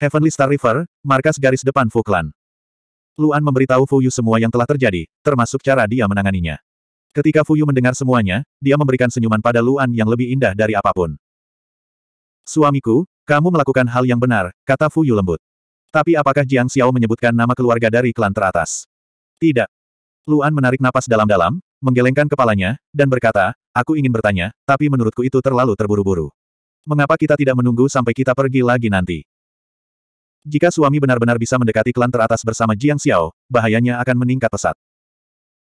Heavenly Star River, markas garis depan Fu Clan. Luan memberitahu Fu Yu semua yang telah terjadi, termasuk cara dia menanganinya. Ketika Fu Yu mendengar semuanya, dia memberikan senyuman pada Luan yang lebih indah dari apapun. Suamiku, kamu melakukan hal yang benar, kata Fu Yu lembut. Tapi apakah Jiang Xiao menyebutkan nama keluarga dari klan teratas? Tidak. Luan menarik napas dalam-dalam, menggelengkan kepalanya, dan berkata, aku ingin bertanya, tapi menurutku itu terlalu terburu-buru. Mengapa kita tidak menunggu sampai kita pergi lagi nanti? Jika suami benar-benar bisa mendekati klan teratas bersama Jiang Xiao, bahayanya akan meningkat pesat.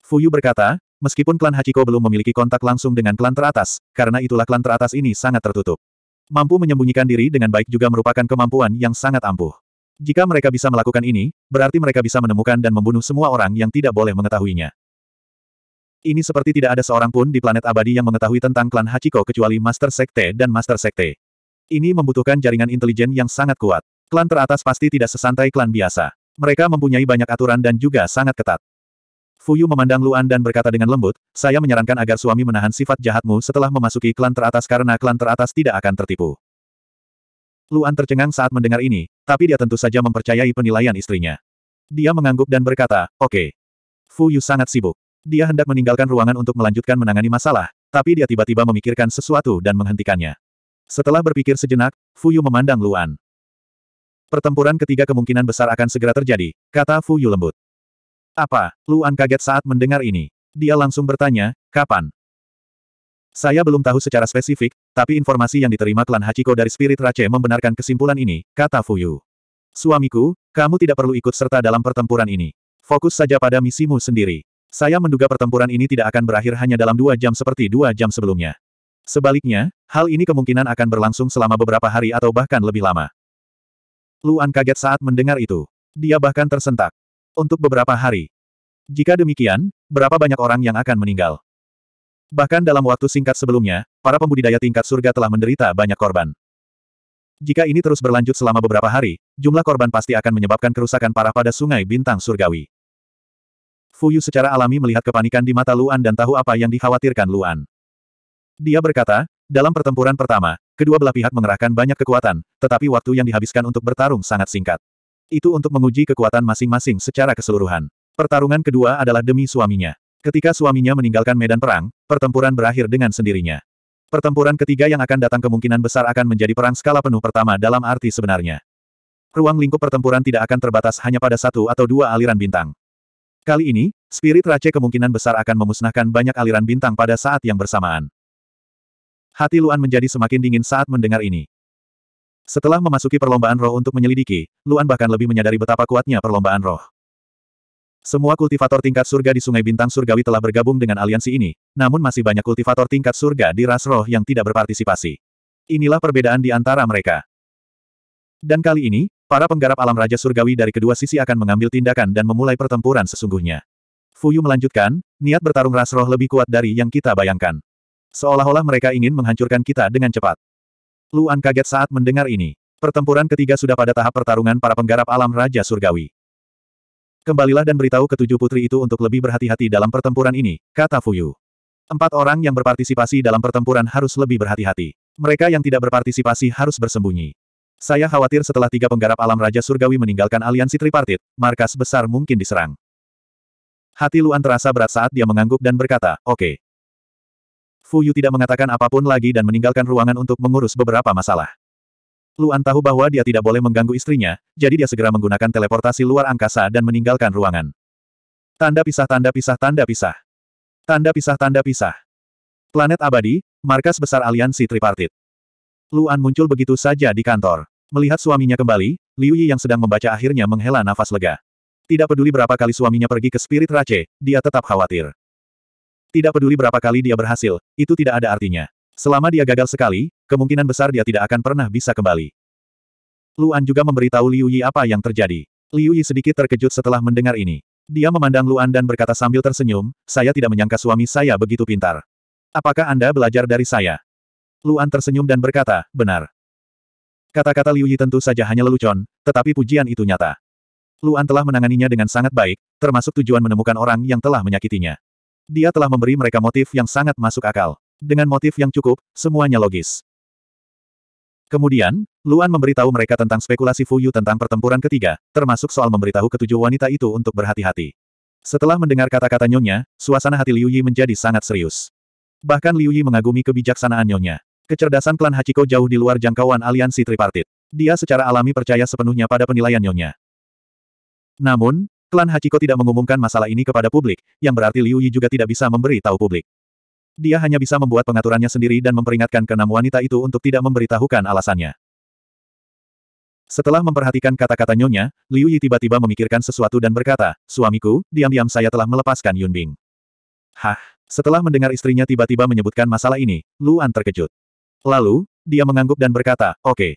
Fu Yu berkata, meskipun klan Hachiko belum memiliki kontak langsung dengan klan teratas, karena itulah klan teratas ini sangat tertutup. Mampu menyembunyikan diri dengan baik juga merupakan kemampuan yang sangat ampuh. Jika mereka bisa melakukan ini, berarti mereka bisa menemukan dan membunuh semua orang yang tidak boleh mengetahuinya. Ini seperti tidak ada seorang pun di planet abadi yang mengetahui tentang klan Hachiko kecuali Master Sekte dan Master Sekte. Ini membutuhkan jaringan intelijen yang sangat kuat. Klan teratas pasti tidak sesantai klan biasa. Mereka mempunyai banyak aturan dan juga sangat ketat. Fuyu memandang Luan dan berkata dengan lembut, saya menyarankan agar suami menahan sifat jahatmu setelah memasuki klan teratas karena klan teratas tidak akan tertipu. Luan tercengang saat mendengar ini, tapi dia tentu saja mempercayai penilaian istrinya. Dia mengangguk dan berkata, oke. Okay. Fu Yu sangat sibuk. Dia hendak meninggalkan ruangan untuk melanjutkan menangani masalah, tapi dia tiba-tiba memikirkan sesuatu dan menghentikannya. Setelah berpikir sejenak, Fu Yu memandang Luan. Pertempuran ketiga kemungkinan besar akan segera terjadi, kata Fu Yu lembut. Apa? Luan kaget saat mendengar ini. Dia langsung bertanya, kapan? Saya belum tahu secara spesifik, tapi informasi yang diterima klan Hachiko dari Spirit Rache membenarkan kesimpulan ini, kata Fuyu. Suamiku, kamu tidak perlu ikut serta dalam pertempuran ini. Fokus saja pada misimu sendiri. Saya menduga pertempuran ini tidak akan berakhir hanya dalam dua jam seperti dua jam sebelumnya. Sebaliknya, hal ini kemungkinan akan berlangsung selama beberapa hari atau bahkan lebih lama. Luan kaget saat mendengar itu. Dia bahkan tersentak. Untuk beberapa hari. Jika demikian, berapa banyak orang yang akan meninggal? Bahkan dalam waktu singkat sebelumnya, para pembudidaya tingkat surga telah menderita banyak korban. Jika ini terus berlanjut selama beberapa hari, jumlah korban pasti akan menyebabkan kerusakan parah pada sungai bintang surgawi. Fuyu secara alami melihat kepanikan di mata Luan dan tahu apa yang dikhawatirkan Luan. Dia berkata, dalam pertempuran pertama, kedua belah pihak mengerahkan banyak kekuatan, tetapi waktu yang dihabiskan untuk bertarung sangat singkat. Itu untuk menguji kekuatan masing-masing secara keseluruhan. Pertarungan kedua adalah demi suaminya. Ketika suaminya meninggalkan medan perang, pertempuran berakhir dengan sendirinya. Pertempuran ketiga yang akan datang kemungkinan besar akan menjadi perang skala penuh pertama dalam arti sebenarnya. Ruang lingkup pertempuran tidak akan terbatas hanya pada satu atau dua aliran bintang. Kali ini, Spirit Race kemungkinan besar akan memusnahkan banyak aliran bintang pada saat yang bersamaan. Hati Luan menjadi semakin dingin saat mendengar ini. Setelah memasuki perlombaan roh untuk menyelidiki, Luan bahkan lebih menyadari betapa kuatnya perlombaan roh. Semua kultivator tingkat surga di Sungai Bintang Surgawi telah bergabung dengan aliansi ini, namun masih banyak kultivator tingkat surga di ras roh yang tidak berpartisipasi. Inilah perbedaan di antara mereka. Dan kali ini, para penggarap alam Raja Surgawi dari kedua sisi akan mengambil tindakan dan memulai pertempuran sesungguhnya. Fuyu melanjutkan, niat bertarung ras roh lebih kuat dari yang kita bayangkan. Seolah-olah mereka ingin menghancurkan kita dengan cepat. Luan kaget saat mendengar ini. Pertempuran ketiga sudah pada tahap pertarungan para penggarap alam Raja Surgawi. Kembalilah dan beritahu ketujuh putri itu untuk lebih berhati-hati dalam pertempuran ini, kata Fuyu. Empat orang yang berpartisipasi dalam pertempuran harus lebih berhati-hati. Mereka yang tidak berpartisipasi harus bersembunyi. Saya khawatir setelah tiga penggarap alam Raja Surgawi meninggalkan aliansi tripartit, markas besar mungkin diserang. Hati Luan terasa berat saat dia mengangguk dan berkata, oke. Okay. Fuyu tidak mengatakan apapun lagi dan meninggalkan ruangan untuk mengurus beberapa masalah. Luan tahu bahwa dia tidak boleh mengganggu istrinya, jadi dia segera menggunakan teleportasi luar angkasa dan meninggalkan ruangan. Tanda pisah tanda pisah tanda pisah. Tanda pisah tanda pisah. Planet abadi, markas besar aliansi tripartit. Luan muncul begitu saja di kantor. Melihat suaminya kembali, Liu Yi yang sedang membaca akhirnya menghela nafas lega. Tidak peduli berapa kali suaminya pergi ke spirit race, dia tetap khawatir. Tidak peduli berapa kali dia berhasil, itu tidak ada artinya. Selama dia gagal sekali, kemungkinan besar dia tidak akan pernah bisa kembali. Luan juga memberitahu Liu Yi apa yang terjadi. Liu Yi sedikit terkejut setelah mendengar ini. Dia memandang Luan dan berkata sambil tersenyum, saya tidak menyangka suami saya begitu pintar. Apakah Anda belajar dari saya? Luan tersenyum dan berkata, benar. Kata-kata Liu Yi tentu saja hanya lelucon, tetapi pujian itu nyata. Luan telah menanganinya dengan sangat baik, termasuk tujuan menemukan orang yang telah menyakitinya. Dia telah memberi mereka motif yang sangat masuk akal. Dengan motif yang cukup, semuanya logis. Kemudian, Luan memberitahu mereka tentang spekulasi Fuyu tentang pertempuran ketiga, termasuk soal memberitahu ketujuh wanita itu untuk berhati-hati. Setelah mendengar kata-kata Nyonya, suasana hati Liu Yi menjadi sangat serius. Bahkan Liu Yi mengagumi kebijaksanaan Nyonya. Kecerdasan klan Hachiko jauh di luar jangkauan aliansi tripartit. Dia secara alami percaya sepenuhnya pada penilaian Nyonya. Namun, klan Hachiko tidak mengumumkan masalah ini kepada publik, yang berarti Liu Yi juga tidak bisa memberi tahu publik. Dia hanya bisa membuat pengaturannya sendiri dan memperingatkan keenam wanita itu untuk tidak memberitahukan alasannya. Setelah memperhatikan kata-kata nyonya, Liu Yi tiba-tiba memikirkan sesuatu dan berkata, Suamiku, diam-diam saya telah melepaskan Yun Bing. Hah? Setelah mendengar istrinya tiba-tiba menyebutkan masalah ini, Luan terkejut. Lalu, dia mengangguk dan berkata, Oke. Okay.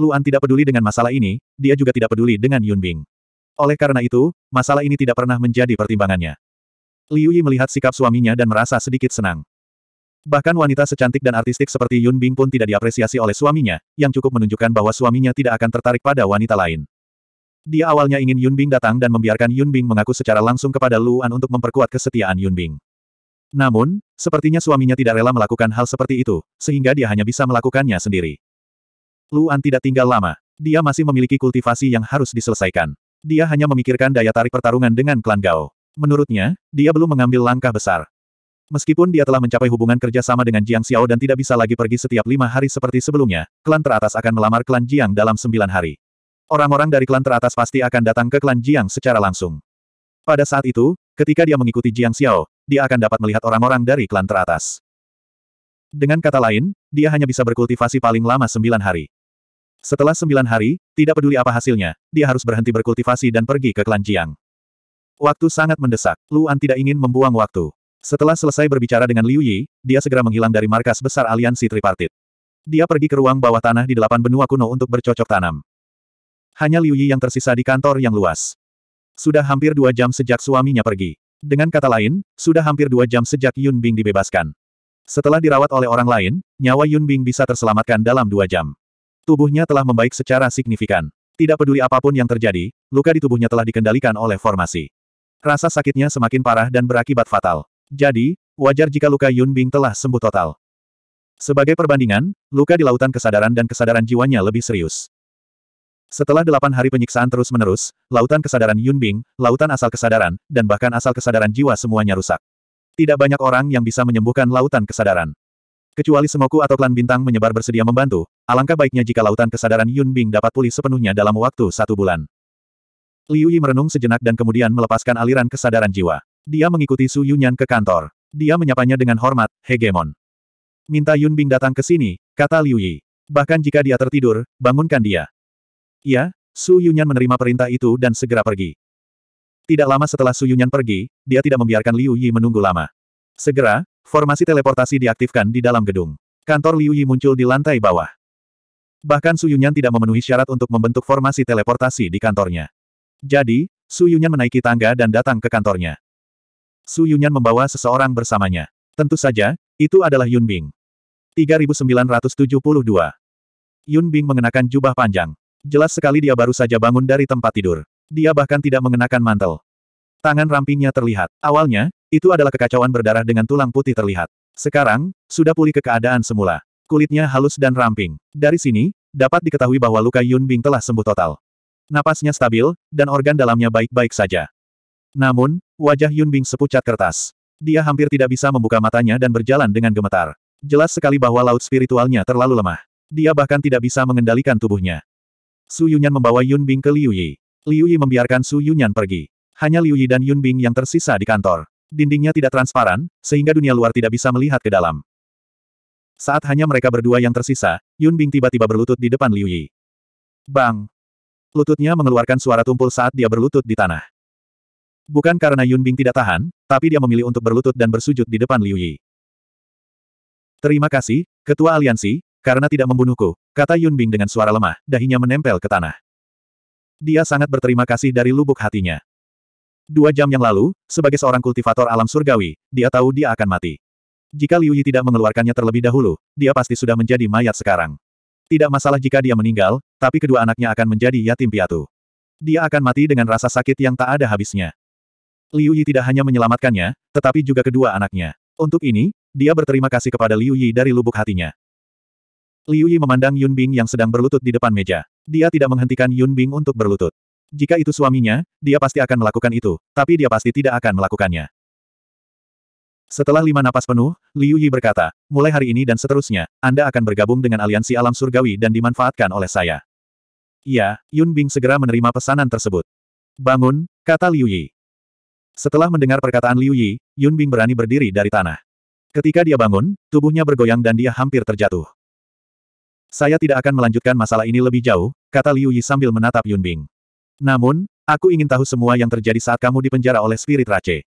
Luan tidak peduli dengan masalah ini, dia juga tidak peduli dengan Yun Bing. Oleh karena itu, masalah ini tidak pernah menjadi pertimbangannya. Liu Yi melihat sikap suaminya dan merasa sedikit senang. Bahkan wanita secantik dan artistik seperti Yun Bing pun tidak diapresiasi oleh suaminya, yang cukup menunjukkan bahwa suaminya tidak akan tertarik pada wanita lain. Dia awalnya ingin Yun Bing datang dan membiarkan Yun Bing mengaku secara langsung kepada Luan untuk memperkuat kesetiaan Yun Bing. Namun, sepertinya suaminya tidak rela melakukan hal seperti itu, sehingga dia hanya bisa melakukannya sendiri. Luan tidak tinggal lama. Dia masih memiliki kultivasi yang harus diselesaikan. Dia hanya memikirkan daya tarik pertarungan dengan klan Gao. Menurutnya, dia belum mengambil langkah besar. Meskipun dia telah mencapai hubungan kerja sama dengan Jiang Xiao dan tidak bisa lagi pergi setiap lima hari seperti sebelumnya, klan teratas akan melamar klan Jiang dalam sembilan hari. Orang-orang dari klan teratas pasti akan datang ke klan Jiang secara langsung. Pada saat itu, ketika dia mengikuti Jiang Xiao, dia akan dapat melihat orang-orang dari klan teratas. Dengan kata lain, dia hanya bisa berkultivasi paling lama sembilan hari. Setelah sembilan hari, tidak peduli apa hasilnya, dia harus berhenti berkultivasi dan pergi ke klan Jiang. Waktu sangat mendesak. Luan tidak ingin membuang waktu. Setelah selesai berbicara dengan Liu Yi, dia segera menghilang dari markas besar aliansi tripartit. Dia pergi ke ruang bawah tanah di delapan benua kuno untuk bercocok tanam. Hanya Liu Yi yang tersisa di kantor yang luas. Sudah hampir dua jam sejak suaminya pergi. Dengan kata lain, sudah hampir dua jam sejak Yun Bing dibebaskan. Setelah dirawat oleh orang lain, nyawa Yun Bing bisa terselamatkan dalam dua jam. Tubuhnya telah membaik secara signifikan. Tidak peduli apapun yang terjadi, luka di tubuhnya telah dikendalikan oleh formasi. Rasa sakitnya semakin parah dan berakibat fatal. Jadi, wajar jika luka Yun Bing telah sembuh total. Sebagai perbandingan, luka di lautan kesadaran dan kesadaran jiwanya lebih serius. Setelah delapan hari penyiksaan terus-menerus, lautan kesadaran Yun Bing, lautan asal kesadaran, dan bahkan asal kesadaran jiwa semuanya rusak. Tidak banyak orang yang bisa menyembuhkan lautan kesadaran. Kecuali Semoku atau klan bintang menyebar bersedia membantu, alangkah baiknya jika lautan kesadaran Yun Bing dapat pulih sepenuhnya dalam waktu satu bulan. Liu Yi merenung sejenak dan kemudian melepaskan aliran kesadaran jiwa. Dia mengikuti Su Yunyan ke kantor. Dia menyapanya dengan hormat, hegemon. Minta Yun Bing datang ke sini, kata Liu Yi. Bahkan jika dia tertidur, bangunkan dia. Ya, Su Yunyan menerima perintah itu dan segera pergi. Tidak lama setelah Su Yunyan pergi, dia tidak membiarkan Liu Yi menunggu lama. Segera, formasi teleportasi diaktifkan di dalam gedung. Kantor Liu Yi muncul di lantai bawah. Bahkan Su Yunyan tidak memenuhi syarat untuk membentuk formasi teleportasi di kantornya. Jadi, Su Yunyan menaiki tangga dan datang ke kantornya. Su Yunyan membawa seseorang bersamanya. Tentu saja, itu adalah Yun Bing. 3972. Yun Bing mengenakan jubah panjang. Jelas sekali dia baru saja bangun dari tempat tidur. Dia bahkan tidak mengenakan mantel. Tangan rampingnya terlihat. Awalnya, itu adalah kekacauan berdarah dengan tulang putih terlihat. Sekarang, sudah pulih ke keadaan semula. Kulitnya halus dan ramping. Dari sini, dapat diketahui bahwa luka Yun Bing telah sembuh total. Napasnya stabil, dan organ dalamnya baik-baik saja. Namun, wajah Yun Bing sepucat kertas. Dia hampir tidak bisa membuka matanya dan berjalan dengan gemetar. Jelas sekali bahwa laut spiritualnya terlalu lemah. Dia bahkan tidak bisa mengendalikan tubuhnya. Su Yunyan membawa Yun Bing ke Liu Yi. Liu Yi membiarkan Su Yunyan pergi. Hanya Liu Yi dan Yun Bing yang tersisa di kantor. Dindingnya tidak transparan, sehingga dunia luar tidak bisa melihat ke dalam. Saat hanya mereka berdua yang tersisa, Yun Bing tiba-tiba berlutut di depan Liu Yi. Bang! Lututnya mengeluarkan suara tumpul saat dia berlutut di tanah. Bukan karena Yun Bing tidak tahan, tapi dia memilih untuk berlutut dan bersujud di depan Liu Yi. Terima kasih, Ketua Aliansi, karena tidak membunuhku, kata Yun Bing dengan suara lemah, dahinya menempel ke tanah. Dia sangat berterima kasih dari lubuk hatinya. Dua jam yang lalu, sebagai seorang kultivator alam surgawi, dia tahu dia akan mati. Jika Liu Yi tidak mengeluarkannya terlebih dahulu, dia pasti sudah menjadi mayat sekarang. Tidak masalah jika dia meninggal, tapi kedua anaknya akan menjadi yatim piatu. Dia akan mati dengan rasa sakit yang tak ada habisnya. Liu Yi tidak hanya menyelamatkannya, tetapi juga kedua anaknya. Untuk ini, dia berterima kasih kepada Liu Yi dari lubuk hatinya. Liu Yi memandang Yun Bing yang sedang berlutut di depan meja. Dia tidak menghentikan Yun Bing untuk berlutut. Jika itu suaminya, dia pasti akan melakukan itu, tapi dia pasti tidak akan melakukannya. Setelah lima napas penuh, Liu Yi berkata, mulai hari ini dan seterusnya, Anda akan bergabung dengan aliansi alam surgawi dan dimanfaatkan oleh saya. Ya, Yun Bing segera menerima pesanan tersebut. Bangun, kata Liu Yi. Setelah mendengar perkataan Liu Yi, Yun Bing berani berdiri dari tanah. Ketika dia bangun, tubuhnya bergoyang dan dia hampir terjatuh. Saya tidak akan melanjutkan masalah ini lebih jauh, kata Liu Yi sambil menatap Yun Bing. Namun, aku ingin tahu semua yang terjadi saat kamu dipenjara oleh Spirit Rache.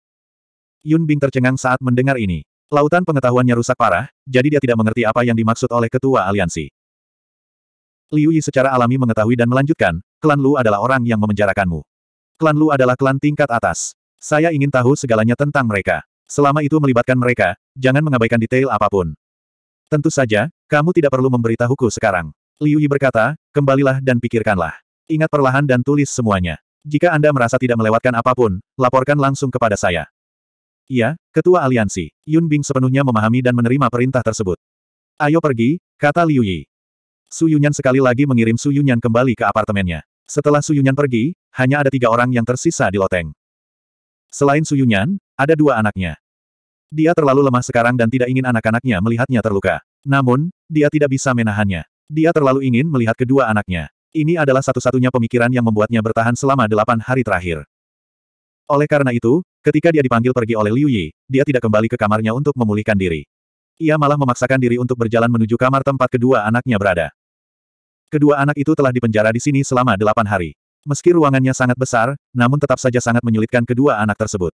Yun Bing tercengang saat mendengar ini. Lautan pengetahuannya rusak parah, jadi dia tidak mengerti apa yang dimaksud oleh ketua aliansi. Liu Yi secara alami mengetahui dan melanjutkan, klan Lu adalah orang yang memenjarakanmu. Klan Lu adalah klan tingkat atas. Saya ingin tahu segalanya tentang mereka. Selama itu melibatkan mereka, jangan mengabaikan detail apapun. Tentu saja, kamu tidak perlu memberitahuku sekarang. Liu Yi berkata, kembalilah dan pikirkanlah. Ingat perlahan dan tulis semuanya. Jika Anda merasa tidak melewatkan apapun, laporkan langsung kepada saya. Iya, Ketua Aliansi. Yun Bing sepenuhnya memahami dan menerima perintah tersebut. Ayo pergi, kata Liu Yi. Su Yunyan sekali lagi mengirim Su Yunyan kembali ke apartemennya. Setelah Su Yunyan pergi, hanya ada tiga orang yang tersisa di loteng. Selain Su Yunyan, ada dua anaknya. Dia terlalu lemah sekarang dan tidak ingin anak-anaknya melihatnya terluka. Namun, dia tidak bisa menahannya. Dia terlalu ingin melihat kedua anaknya. Ini adalah satu-satunya pemikiran yang membuatnya bertahan selama delapan hari terakhir. Oleh karena itu, ketika dia dipanggil pergi oleh Liu Yi, dia tidak kembali ke kamarnya untuk memulihkan diri. Ia malah memaksakan diri untuk berjalan menuju kamar tempat kedua anaknya berada. Kedua anak itu telah dipenjara di sini selama delapan hari. Meski ruangannya sangat besar, namun tetap saja sangat menyulitkan kedua anak tersebut.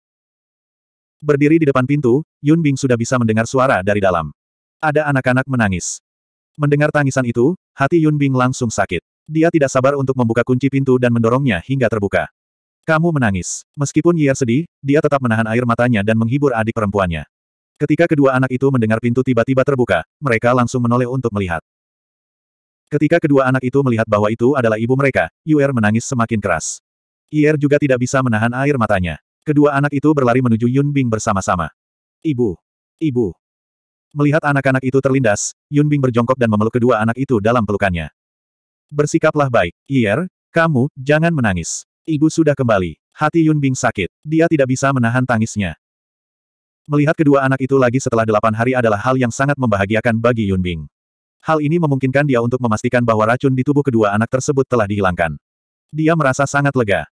Berdiri di depan pintu, Yun Bing sudah bisa mendengar suara dari dalam. Ada anak-anak menangis. Mendengar tangisan itu, hati Yun Bing langsung sakit. Dia tidak sabar untuk membuka kunci pintu dan mendorongnya hingga terbuka. Kamu menangis. Meskipun Yer sedih, dia tetap menahan air matanya dan menghibur adik perempuannya. Ketika kedua anak itu mendengar pintu tiba-tiba terbuka, mereka langsung menoleh untuk melihat. Ketika kedua anak itu melihat bahwa itu adalah ibu mereka, Yuer menangis semakin keras. Yer juga tidak bisa menahan air matanya. Kedua anak itu berlari menuju Yun Bing bersama-sama. Ibu! Ibu! Melihat anak-anak itu terlindas, Yun Bing berjongkok dan memeluk kedua anak itu dalam pelukannya. Bersikaplah baik, Yer, kamu, jangan menangis. Ibu sudah kembali. Hati Yun Bing sakit. Dia tidak bisa menahan tangisnya. Melihat kedua anak itu lagi setelah delapan hari adalah hal yang sangat membahagiakan bagi Yun Bing. Hal ini memungkinkan dia untuk memastikan bahwa racun di tubuh kedua anak tersebut telah dihilangkan. Dia merasa sangat lega.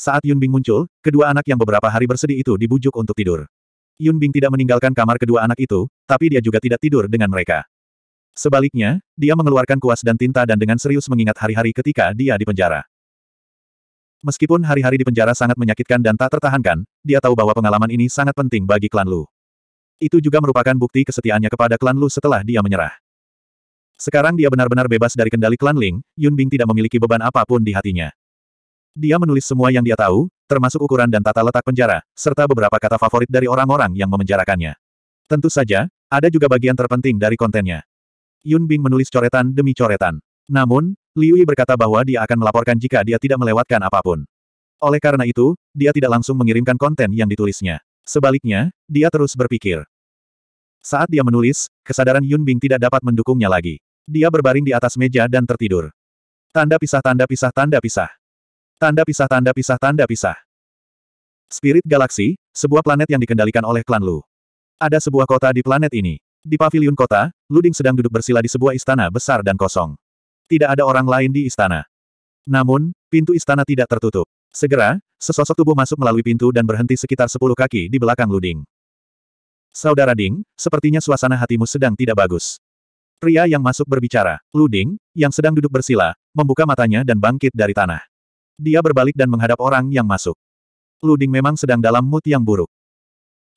Saat Yun Bing muncul, kedua anak yang beberapa hari bersedih itu dibujuk untuk tidur. Yun Bing tidak meninggalkan kamar kedua anak itu, tapi dia juga tidak tidur dengan mereka. Sebaliknya, dia mengeluarkan kuas dan tinta dan dengan serius mengingat hari-hari ketika dia di penjara. Meskipun hari-hari di penjara sangat menyakitkan dan tak tertahankan, dia tahu bahwa pengalaman ini sangat penting bagi klan Lu. Itu juga merupakan bukti kesetiaannya kepada klan Lu setelah dia menyerah. Sekarang dia benar-benar bebas dari kendali klan Ling, Yun Bing tidak memiliki beban apapun di hatinya. Dia menulis semua yang dia tahu, termasuk ukuran dan tata letak penjara, serta beberapa kata favorit dari orang-orang yang memenjarakannya. Tentu saja, ada juga bagian terpenting dari kontennya. Yun Bing menulis coretan demi coretan. Namun, Liu Yi berkata bahwa dia akan melaporkan jika dia tidak melewatkan apapun. Oleh karena itu, dia tidak langsung mengirimkan konten yang ditulisnya. Sebaliknya, dia terus berpikir. Saat dia menulis, kesadaran Yun Bing tidak dapat mendukungnya lagi. Dia berbaring di atas meja dan tertidur. Tanda pisah tanda pisah tanda pisah. Tanda pisah tanda pisah tanda pisah. Spirit Galaxy, sebuah planet yang dikendalikan oleh klan Lu. Ada sebuah kota di planet ini. Di paviliun kota, Luding sedang duduk bersila di sebuah istana besar dan kosong. Tidak ada orang lain di istana. Namun, pintu istana tidak tertutup. Segera, sesosok tubuh masuk melalui pintu dan berhenti sekitar sepuluh kaki di belakang Luding. Saudara Ding, sepertinya suasana hatimu sedang tidak bagus. Pria yang masuk berbicara, Luding, yang sedang duduk bersila, membuka matanya dan bangkit dari tanah. Dia berbalik dan menghadap orang yang masuk. Luding memang sedang dalam mood yang buruk.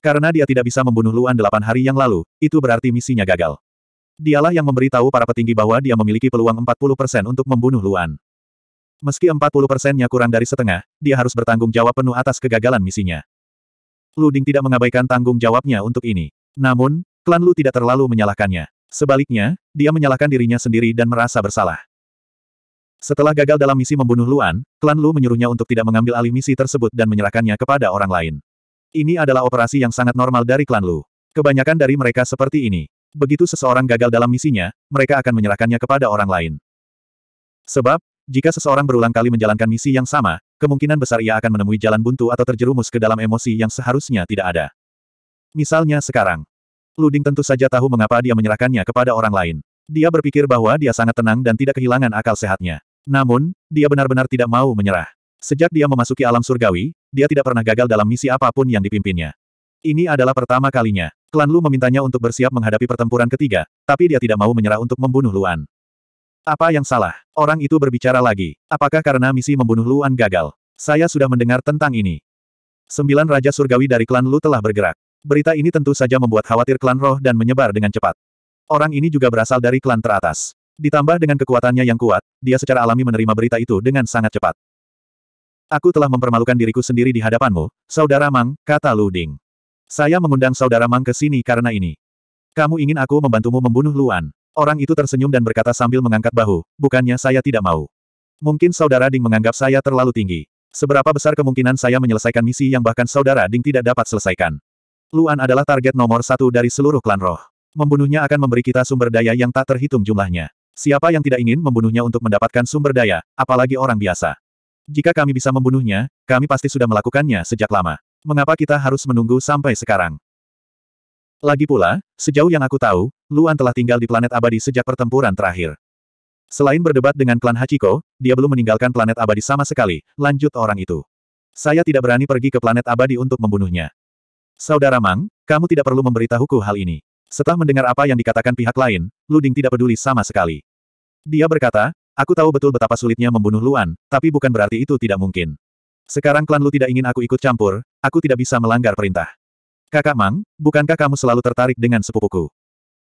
Karena dia tidak bisa membunuh Luan delapan hari yang lalu, itu berarti misinya gagal. Dialah yang memberitahu para petinggi bahwa dia memiliki peluang 40% untuk membunuh Luan. Meski 40%-nya kurang dari setengah, dia harus bertanggung jawab penuh atas kegagalan misinya. Luding tidak mengabaikan tanggung jawabnya untuk ini. Namun, klan Lu tidak terlalu menyalahkannya. Sebaliknya, dia menyalahkan dirinya sendiri dan merasa bersalah. Setelah gagal dalam misi membunuh Luan, klan Lu menyuruhnya untuk tidak mengambil alih misi tersebut dan menyerahkannya kepada orang lain. Ini adalah operasi yang sangat normal dari klan Lu. Kebanyakan dari mereka seperti ini. Begitu seseorang gagal dalam misinya, mereka akan menyerahkannya kepada orang lain. Sebab, jika seseorang berulang kali menjalankan misi yang sama, kemungkinan besar ia akan menemui jalan buntu atau terjerumus ke dalam emosi yang seharusnya tidak ada. Misalnya sekarang. Luding tentu saja tahu mengapa dia menyerahkannya kepada orang lain. Dia berpikir bahwa dia sangat tenang dan tidak kehilangan akal sehatnya. Namun, dia benar-benar tidak mau menyerah. Sejak dia memasuki alam surgawi, dia tidak pernah gagal dalam misi apapun yang dipimpinnya. Ini adalah pertama kalinya. Klan Lu memintanya untuk bersiap menghadapi pertempuran ketiga, tapi dia tidak mau menyerah untuk membunuh Luan. Apa yang salah? Orang itu berbicara lagi. Apakah karena misi membunuh Luan gagal? Saya sudah mendengar tentang ini. Sembilan Raja Surgawi dari klan Lu telah bergerak. Berita ini tentu saja membuat khawatir klan roh dan menyebar dengan cepat. Orang ini juga berasal dari klan teratas. Ditambah dengan kekuatannya yang kuat, dia secara alami menerima berita itu dengan sangat cepat. Aku telah mempermalukan diriku sendiri di hadapanmu, Saudara Mang, kata Lu Ding. Saya mengundang saudara Mang ke sini karena ini. Kamu ingin aku membantumu membunuh Luan. Orang itu tersenyum dan berkata sambil mengangkat bahu, bukannya saya tidak mau. Mungkin saudara Ding menganggap saya terlalu tinggi. Seberapa besar kemungkinan saya menyelesaikan misi yang bahkan saudara Ding tidak dapat selesaikan. Luan adalah target nomor satu dari seluruh klan roh. Membunuhnya akan memberi kita sumber daya yang tak terhitung jumlahnya. Siapa yang tidak ingin membunuhnya untuk mendapatkan sumber daya, apalagi orang biasa. Jika kami bisa membunuhnya, kami pasti sudah melakukannya sejak lama. Mengapa kita harus menunggu sampai sekarang? Lagi pula, sejauh yang aku tahu, Luan telah tinggal di planet abadi sejak pertempuran terakhir. Selain berdebat dengan klan Hachiko, dia belum meninggalkan planet abadi sama sekali, lanjut orang itu. Saya tidak berani pergi ke planet abadi untuk membunuhnya. Saudara Mang, kamu tidak perlu memberitahuku hal ini. Setelah mendengar apa yang dikatakan pihak lain, Luding tidak peduli sama sekali. Dia berkata, aku tahu betul betapa sulitnya membunuh Luan, tapi bukan berarti itu tidak mungkin. Sekarang klan Lu tidak ingin aku ikut campur, Aku tidak bisa melanggar perintah. Kakak Mang, bukankah kamu selalu tertarik dengan sepupuku?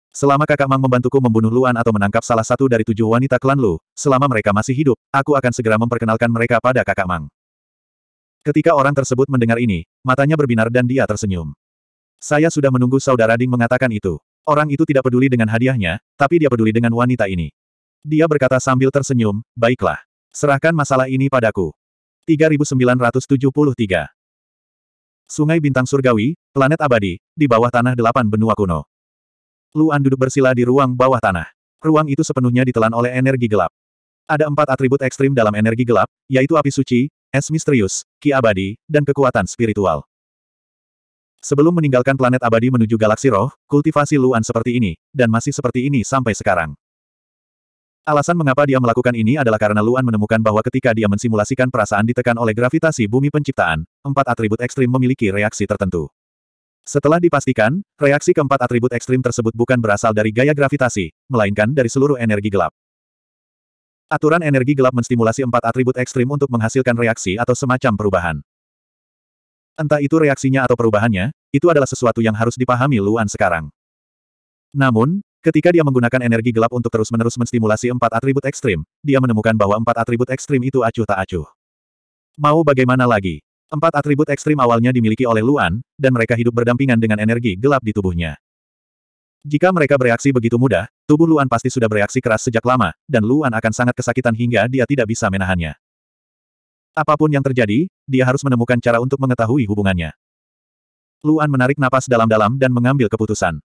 Selama kakak Mang membantuku membunuh Luan atau menangkap salah satu dari tujuh wanita klan Lu, selama mereka masih hidup, aku akan segera memperkenalkan mereka pada kakak Mang. Ketika orang tersebut mendengar ini, matanya berbinar dan dia tersenyum. Saya sudah menunggu saudara Ding mengatakan itu. Orang itu tidak peduli dengan hadiahnya, tapi dia peduli dengan wanita ini. Dia berkata sambil tersenyum, baiklah. Serahkan masalah ini padaku. 3973 Sungai Bintang Surgawi, planet abadi, di bawah tanah delapan benua kuno. Luan duduk bersila di ruang bawah tanah. Ruang itu sepenuhnya ditelan oleh energi gelap. Ada empat atribut ekstrim dalam energi gelap, yaitu api suci, es misterius, ki abadi, dan kekuatan spiritual. Sebelum meninggalkan planet abadi menuju galaksi roh, kultivasi Luan seperti ini, dan masih seperti ini sampai sekarang. Alasan mengapa dia melakukan ini adalah karena Luan menemukan bahwa ketika dia mensimulasikan perasaan ditekan oleh gravitasi bumi penciptaan, empat atribut ekstrim memiliki reaksi tertentu. Setelah dipastikan, reaksi keempat atribut ekstrim tersebut bukan berasal dari gaya gravitasi, melainkan dari seluruh energi gelap. Aturan energi gelap menstimulasi empat atribut ekstrim untuk menghasilkan reaksi atau semacam perubahan. Entah itu reaksinya atau perubahannya, itu adalah sesuatu yang harus dipahami Luan sekarang. Namun, Ketika dia menggunakan energi gelap untuk terus-menerus menstimulasi empat atribut ekstrim, dia menemukan bahwa empat atribut ekstrim itu acuh tak acuh. Mau bagaimana lagi? Empat atribut ekstrim awalnya dimiliki oleh Luan, dan mereka hidup berdampingan dengan energi gelap di tubuhnya. Jika mereka bereaksi begitu mudah, tubuh Luan pasti sudah bereaksi keras sejak lama, dan Luan akan sangat kesakitan hingga dia tidak bisa menahannya. Apapun yang terjadi, dia harus menemukan cara untuk mengetahui hubungannya. Luan menarik napas dalam-dalam dan mengambil keputusan.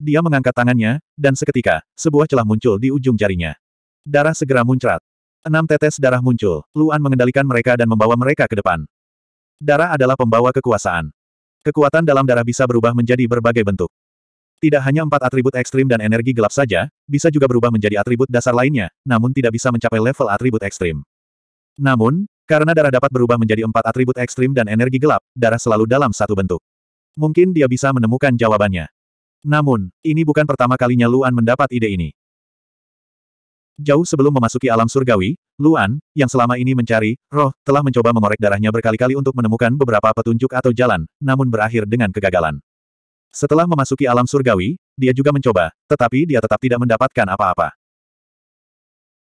Dia mengangkat tangannya, dan seketika, sebuah celah muncul di ujung jarinya. Darah segera muncrat. Enam tetes darah muncul, Luan mengendalikan mereka dan membawa mereka ke depan. Darah adalah pembawa kekuasaan. Kekuatan dalam darah bisa berubah menjadi berbagai bentuk. Tidak hanya empat atribut ekstrim dan energi gelap saja, bisa juga berubah menjadi atribut dasar lainnya, namun tidak bisa mencapai level atribut ekstrim. Namun, karena darah dapat berubah menjadi empat atribut ekstrim dan energi gelap, darah selalu dalam satu bentuk. Mungkin dia bisa menemukan jawabannya. Namun, ini bukan pertama kalinya Luan mendapat ide ini. Jauh sebelum memasuki alam surgawi, Luan, yang selama ini mencari roh, telah mencoba mengorek darahnya berkali-kali untuk menemukan beberapa petunjuk atau jalan, namun berakhir dengan kegagalan. Setelah memasuki alam surgawi, dia juga mencoba, tetapi dia tetap tidak mendapatkan apa-apa.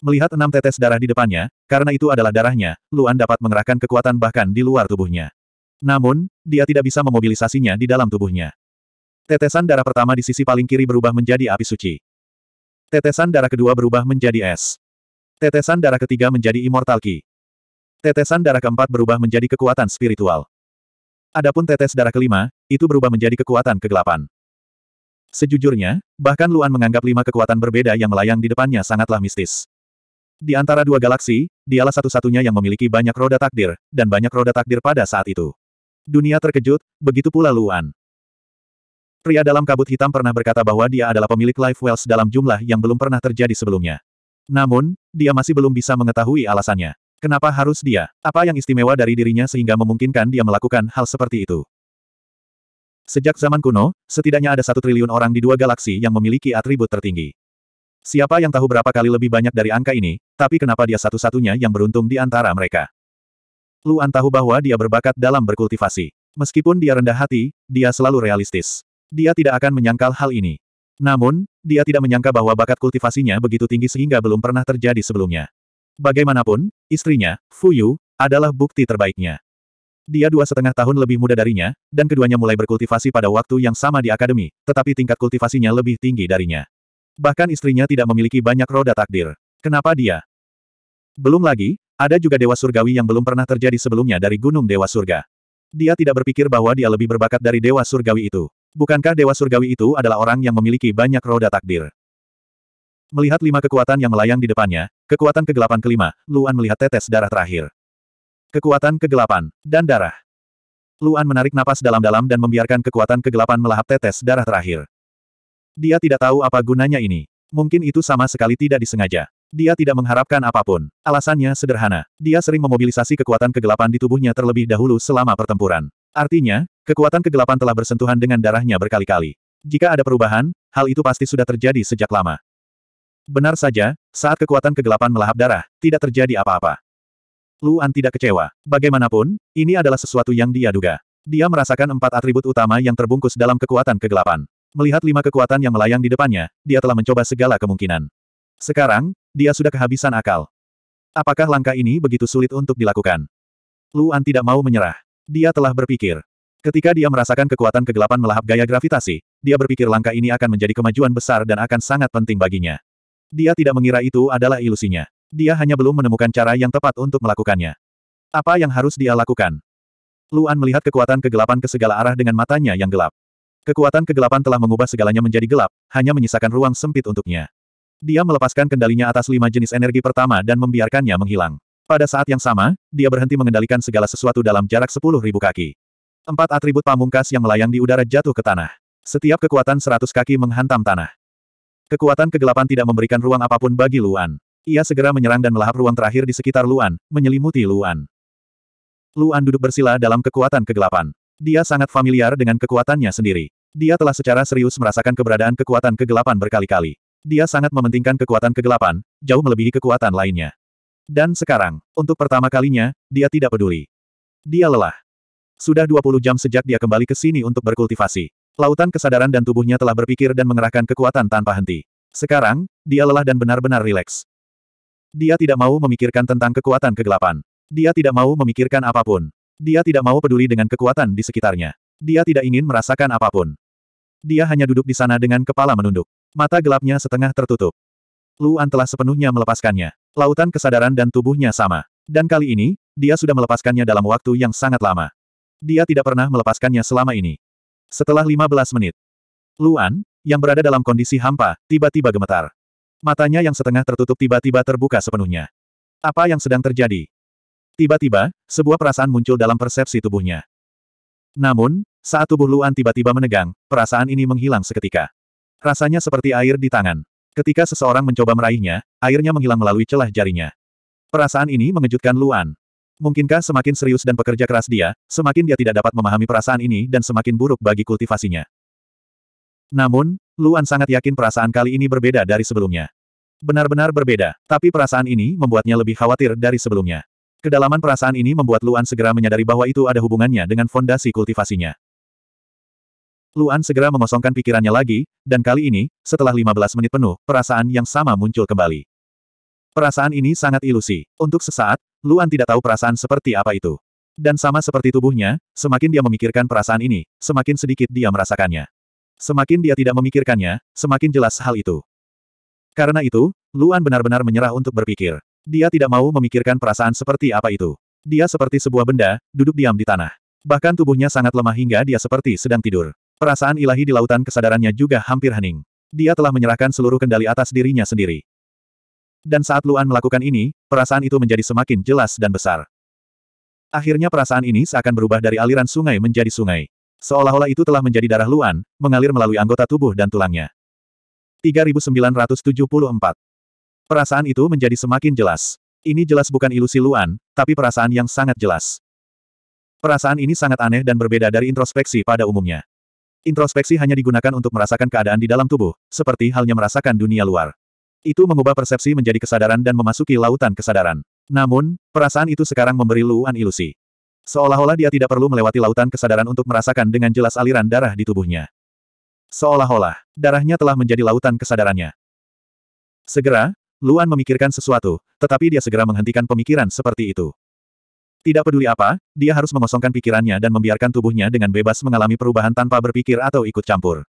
Melihat enam tetes darah di depannya, karena itu adalah darahnya, Luan dapat mengerahkan kekuatan bahkan di luar tubuhnya. Namun, dia tidak bisa memobilisasinya di dalam tubuhnya. Tetesan darah pertama di sisi paling kiri berubah menjadi api suci. Tetesan darah kedua berubah menjadi es. Tetesan darah ketiga menjadi immortal ki. Tetesan darah keempat berubah menjadi kekuatan spiritual. Adapun tetes darah kelima, itu berubah menjadi kekuatan kegelapan. Sejujurnya, bahkan Luan menganggap lima kekuatan berbeda yang melayang di depannya sangatlah mistis. Di antara dua galaksi, dialah satu-satunya yang memiliki banyak roda takdir, dan banyak roda takdir pada saat itu. Dunia terkejut, begitu pula Luan. Pria dalam kabut hitam pernah berkata bahwa dia adalah pemilik Life Wells dalam jumlah yang belum pernah terjadi sebelumnya. Namun, dia masih belum bisa mengetahui alasannya. Kenapa harus dia? Apa yang istimewa dari dirinya sehingga memungkinkan dia melakukan hal seperti itu? Sejak zaman kuno, setidaknya ada satu triliun orang di dua galaksi yang memiliki atribut tertinggi. Siapa yang tahu berapa kali lebih banyak dari angka ini, tapi kenapa dia satu-satunya yang beruntung di antara mereka? Luan tahu bahwa dia berbakat dalam berkultivasi. Meskipun dia rendah hati, dia selalu realistis. Dia tidak akan menyangkal hal ini. Namun, dia tidak menyangka bahwa bakat kultivasinya begitu tinggi sehingga belum pernah terjadi sebelumnya. Bagaimanapun, istrinya, Fu Yu, adalah bukti terbaiknya. Dia dua setengah tahun lebih muda darinya, dan keduanya mulai berkultivasi pada waktu yang sama di akademi, tetapi tingkat kultivasinya lebih tinggi darinya. Bahkan istrinya tidak memiliki banyak roda takdir. Kenapa dia? Belum lagi, ada juga Dewa Surgawi yang belum pernah terjadi sebelumnya dari Gunung Dewa Surga. Dia tidak berpikir bahwa dia lebih berbakat dari Dewa Surgawi itu. Bukankah Dewa Surgawi itu adalah orang yang memiliki banyak roda takdir? Melihat lima kekuatan yang melayang di depannya, kekuatan kegelapan kelima, Luan melihat tetes darah terakhir. Kekuatan kegelapan, dan darah. Luan menarik napas dalam-dalam dan membiarkan kekuatan kegelapan melahap tetes darah terakhir. Dia tidak tahu apa gunanya ini. Mungkin itu sama sekali tidak disengaja. Dia tidak mengharapkan apapun. Alasannya sederhana. Dia sering memobilisasi kekuatan kegelapan di tubuhnya terlebih dahulu selama pertempuran. Artinya, Kekuatan kegelapan telah bersentuhan dengan darahnya berkali-kali. Jika ada perubahan, hal itu pasti sudah terjadi sejak lama. Benar saja, saat kekuatan kegelapan melahap darah, tidak terjadi apa-apa. Luan tidak kecewa. Bagaimanapun, ini adalah sesuatu yang dia duga. Dia merasakan empat atribut utama yang terbungkus dalam kekuatan kegelapan. Melihat lima kekuatan yang melayang di depannya, dia telah mencoba segala kemungkinan. Sekarang, dia sudah kehabisan akal. Apakah langkah ini begitu sulit untuk dilakukan? Luan tidak mau menyerah. Dia telah berpikir, Ketika dia merasakan kekuatan kegelapan melahap gaya gravitasi, dia berpikir langkah ini akan menjadi kemajuan besar dan akan sangat penting baginya. Dia tidak mengira itu adalah ilusinya. Dia hanya belum menemukan cara yang tepat untuk melakukannya. Apa yang harus dia lakukan? Luan melihat kekuatan kegelapan ke segala arah dengan matanya yang gelap. Kekuatan kegelapan telah mengubah segalanya menjadi gelap, hanya menyisakan ruang sempit untuknya. Dia melepaskan kendalinya atas lima jenis energi pertama dan membiarkannya menghilang. Pada saat yang sama, dia berhenti mengendalikan segala sesuatu dalam jarak sepuluh ribu kaki. Empat atribut pamungkas yang melayang di udara jatuh ke tanah. Setiap kekuatan seratus kaki menghantam tanah. Kekuatan kegelapan tidak memberikan ruang apapun bagi Luan. Ia segera menyerang dan melahap ruang terakhir di sekitar Luan, menyelimuti Luan. Luan duduk bersila dalam kekuatan kegelapan. Dia sangat familiar dengan kekuatannya sendiri. Dia telah secara serius merasakan keberadaan kekuatan kegelapan berkali-kali. Dia sangat mementingkan kekuatan kegelapan, jauh melebihi kekuatan lainnya. Dan sekarang, untuk pertama kalinya, dia tidak peduli. Dia lelah. Sudah 20 jam sejak dia kembali ke sini untuk berkultivasi. Lautan kesadaran dan tubuhnya telah berpikir dan mengerahkan kekuatan tanpa henti. Sekarang, dia lelah dan benar-benar rileks. Dia tidak mau memikirkan tentang kekuatan kegelapan. Dia tidak mau memikirkan apapun. Dia tidak mau peduli dengan kekuatan di sekitarnya. Dia tidak ingin merasakan apapun. Dia hanya duduk di sana dengan kepala menunduk. Mata gelapnya setengah tertutup. Luan telah sepenuhnya melepaskannya. Lautan kesadaran dan tubuhnya sama. Dan kali ini, dia sudah melepaskannya dalam waktu yang sangat lama. Dia tidak pernah melepaskannya selama ini. Setelah 15 menit, Luan, yang berada dalam kondisi hampa, tiba-tiba gemetar. Matanya yang setengah tertutup tiba-tiba terbuka sepenuhnya. Apa yang sedang terjadi? Tiba-tiba, sebuah perasaan muncul dalam persepsi tubuhnya. Namun, saat tubuh Luan tiba-tiba menegang, perasaan ini menghilang seketika. Rasanya seperti air di tangan. Ketika seseorang mencoba meraihnya, airnya menghilang melalui celah jarinya. Perasaan ini mengejutkan Luan. Mungkinkah semakin serius dan pekerja keras dia, semakin dia tidak dapat memahami perasaan ini dan semakin buruk bagi kultivasinya. Namun, Luan sangat yakin perasaan kali ini berbeda dari sebelumnya. Benar-benar berbeda, tapi perasaan ini membuatnya lebih khawatir dari sebelumnya. Kedalaman perasaan ini membuat Luan segera menyadari bahwa itu ada hubungannya dengan fondasi kultivasinya. Luan segera mengosongkan pikirannya lagi, dan kali ini, setelah 15 menit penuh, perasaan yang sama muncul kembali. Perasaan ini sangat ilusi. Untuk sesaat, Luan tidak tahu perasaan seperti apa itu. Dan sama seperti tubuhnya, semakin dia memikirkan perasaan ini, semakin sedikit dia merasakannya. Semakin dia tidak memikirkannya, semakin jelas hal itu. Karena itu, Luan benar-benar menyerah untuk berpikir. Dia tidak mau memikirkan perasaan seperti apa itu. Dia seperti sebuah benda, duduk diam di tanah. Bahkan tubuhnya sangat lemah hingga dia seperti sedang tidur. Perasaan ilahi di lautan kesadarannya juga hampir hening. Dia telah menyerahkan seluruh kendali atas dirinya sendiri dan saat Luan melakukan ini, perasaan itu menjadi semakin jelas dan besar. Akhirnya perasaan ini seakan berubah dari aliran sungai menjadi sungai. Seolah-olah itu telah menjadi darah Luan, mengalir melalui anggota tubuh dan tulangnya. 3974 Perasaan itu menjadi semakin jelas. Ini jelas bukan ilusi Luan, tapi perasaan yang sangat jelas. Perasaan ini sangat aneh dan berbeda dari introspeksi pada umumnya. Introspeksi hanya digunakan untuk merasakan keadaan di dalam tubuh, seperti halnya merasakan dunia luar. Itu mengubah persepsi menjadi kesadaran dan memasuki lautan kesadaran. Namun, perasaan itu sekarang memberi Luan ilusi. Seolah-olah dia tidak perlu melewati lautan kesadaran untuk merasakan dengan jelas aliran darah di tubuhnya. Seolah-olah, darahnya telah menjadi lautan kesadarannya. Segera, Luan memikirkan sesuatu, tetapi dia segera menghentikan pemikiran seperti itu. Tidak peduli apa, dia harus mengosongkan pikirannya dan membiarkan tubuhnya dengan bebas mengalami perubahan tanpa berpikir atau ikut campur.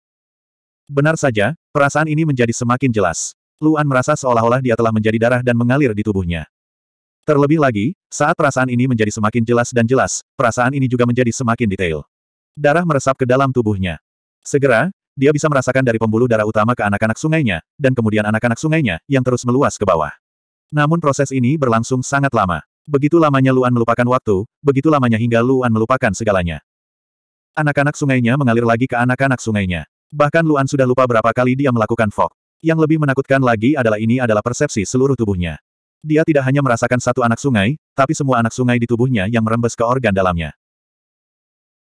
Benar saja, perasaan ini menjadi semakin jelas. Luan merasa seolah-olah dia telah menjadi darah dan mengalir di tubuhnya. Terlebih lagi, saat perasaan ini menjadi semakin jelas dan jelas, perasaan ini juga menjadi semakin detail. Darah meresap ke dalam tubuhnya. Segera, dia bisa merasakan dari pembuluh darah utama ke anak-anak sungainya, dan kemudian anak-anak sungainya, yang terus meluas ke bawah. Namun proses ini berlangsung sangat lama. Begitu lamanya Luan melupakan waktu, begitu lamanya hingga Luan melupakan segalanya. Anak-anak sungainya mengalir lagi ke anak-anak sungainya. Bahkan Luan sudah lupa berapa kali dia melakukan fog. Yang lebih menakutkan lagi adalah ini adalah persepsi seluruh tubuhnya. Dia tidak hanya merasakan satu anak sungai, tapi semua anak sungai di tubuhnya yang merembes ke organ dalamnya.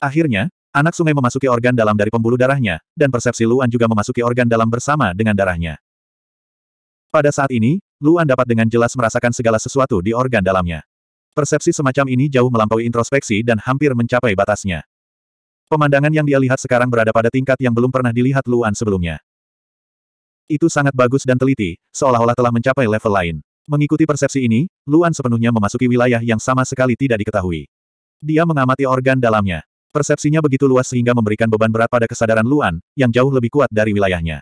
Akhirnya, anak sungai memasuki organ dalam dari pembuluh darahnya, dan persepsi Luan juga memasuki organ dalam bersama dengan darahnya. Pada saat ini, Luan dapat dengan jelas merasakan segala sesuatu di organ dalamnya. Persepsi semacam ini jauh melampaui introspeksi dan hampir mencapai batasnya. Pemandangan yang dia lihat sekarang berada pada tingkat yang belum pernah dilihat Luan sebelumnya. Itu sangat bagus dan teliti, seolah-olah telah mencapai level lain. Mengikuti persepsi ini, Luan sepenuhnya memasuki wilayah yang sama sekali tidak diketahui. Dia mengamati organ dalamnya. Persepsinya begitu luas sehingga memberikan beban berat pada kesadaran Luan, yang jauh lebih kuat dari wilayahnya.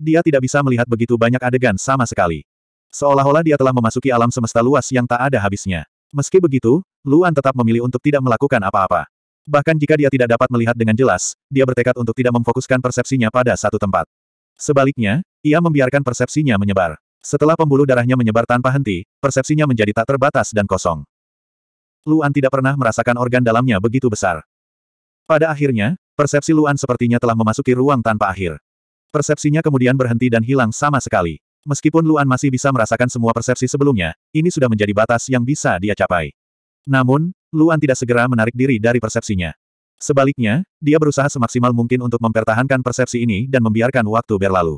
Dia tidak bisa melihat begitu banyak adegan sama sekali. Seolah-olah dia telah memasuki alam semesta luas yang tak ada habisnya. Meski begitu, Luan tetap memilih untuk tidak melakukan apa-apa. Bahkan jika dia tidak dapat melihat dengan jelas, dia bertekad untuk tidak memfokuskan persepsinya pada satu tempat. Sebaliknya, ia membiarkan persepsinya menyebar. Setelah pembuluh darahnya menyebar tanpa henti, persepsinya menjadi tak terbatas dan kosong. Luan tidak pernah merasakan organ dalamnya begitu besar. Pada akhirnya, persepsi Luan sepertinya telah memasuki ruang tanpa akhir. Persepsinya kemudian berhenti dan hilang sama sekali. Meskipun Luan masih bisa merasakan semua persepsi sebelumnya, ini sudah menjadi batas yang bisa dia capai. Namun, Luan tidak segera menarik diri dari persepsinya. Sebaliknya, dia berusaha semaksimal mungkin untuk mempertahankan persepsi ini dan membiarkan waktu berlalu.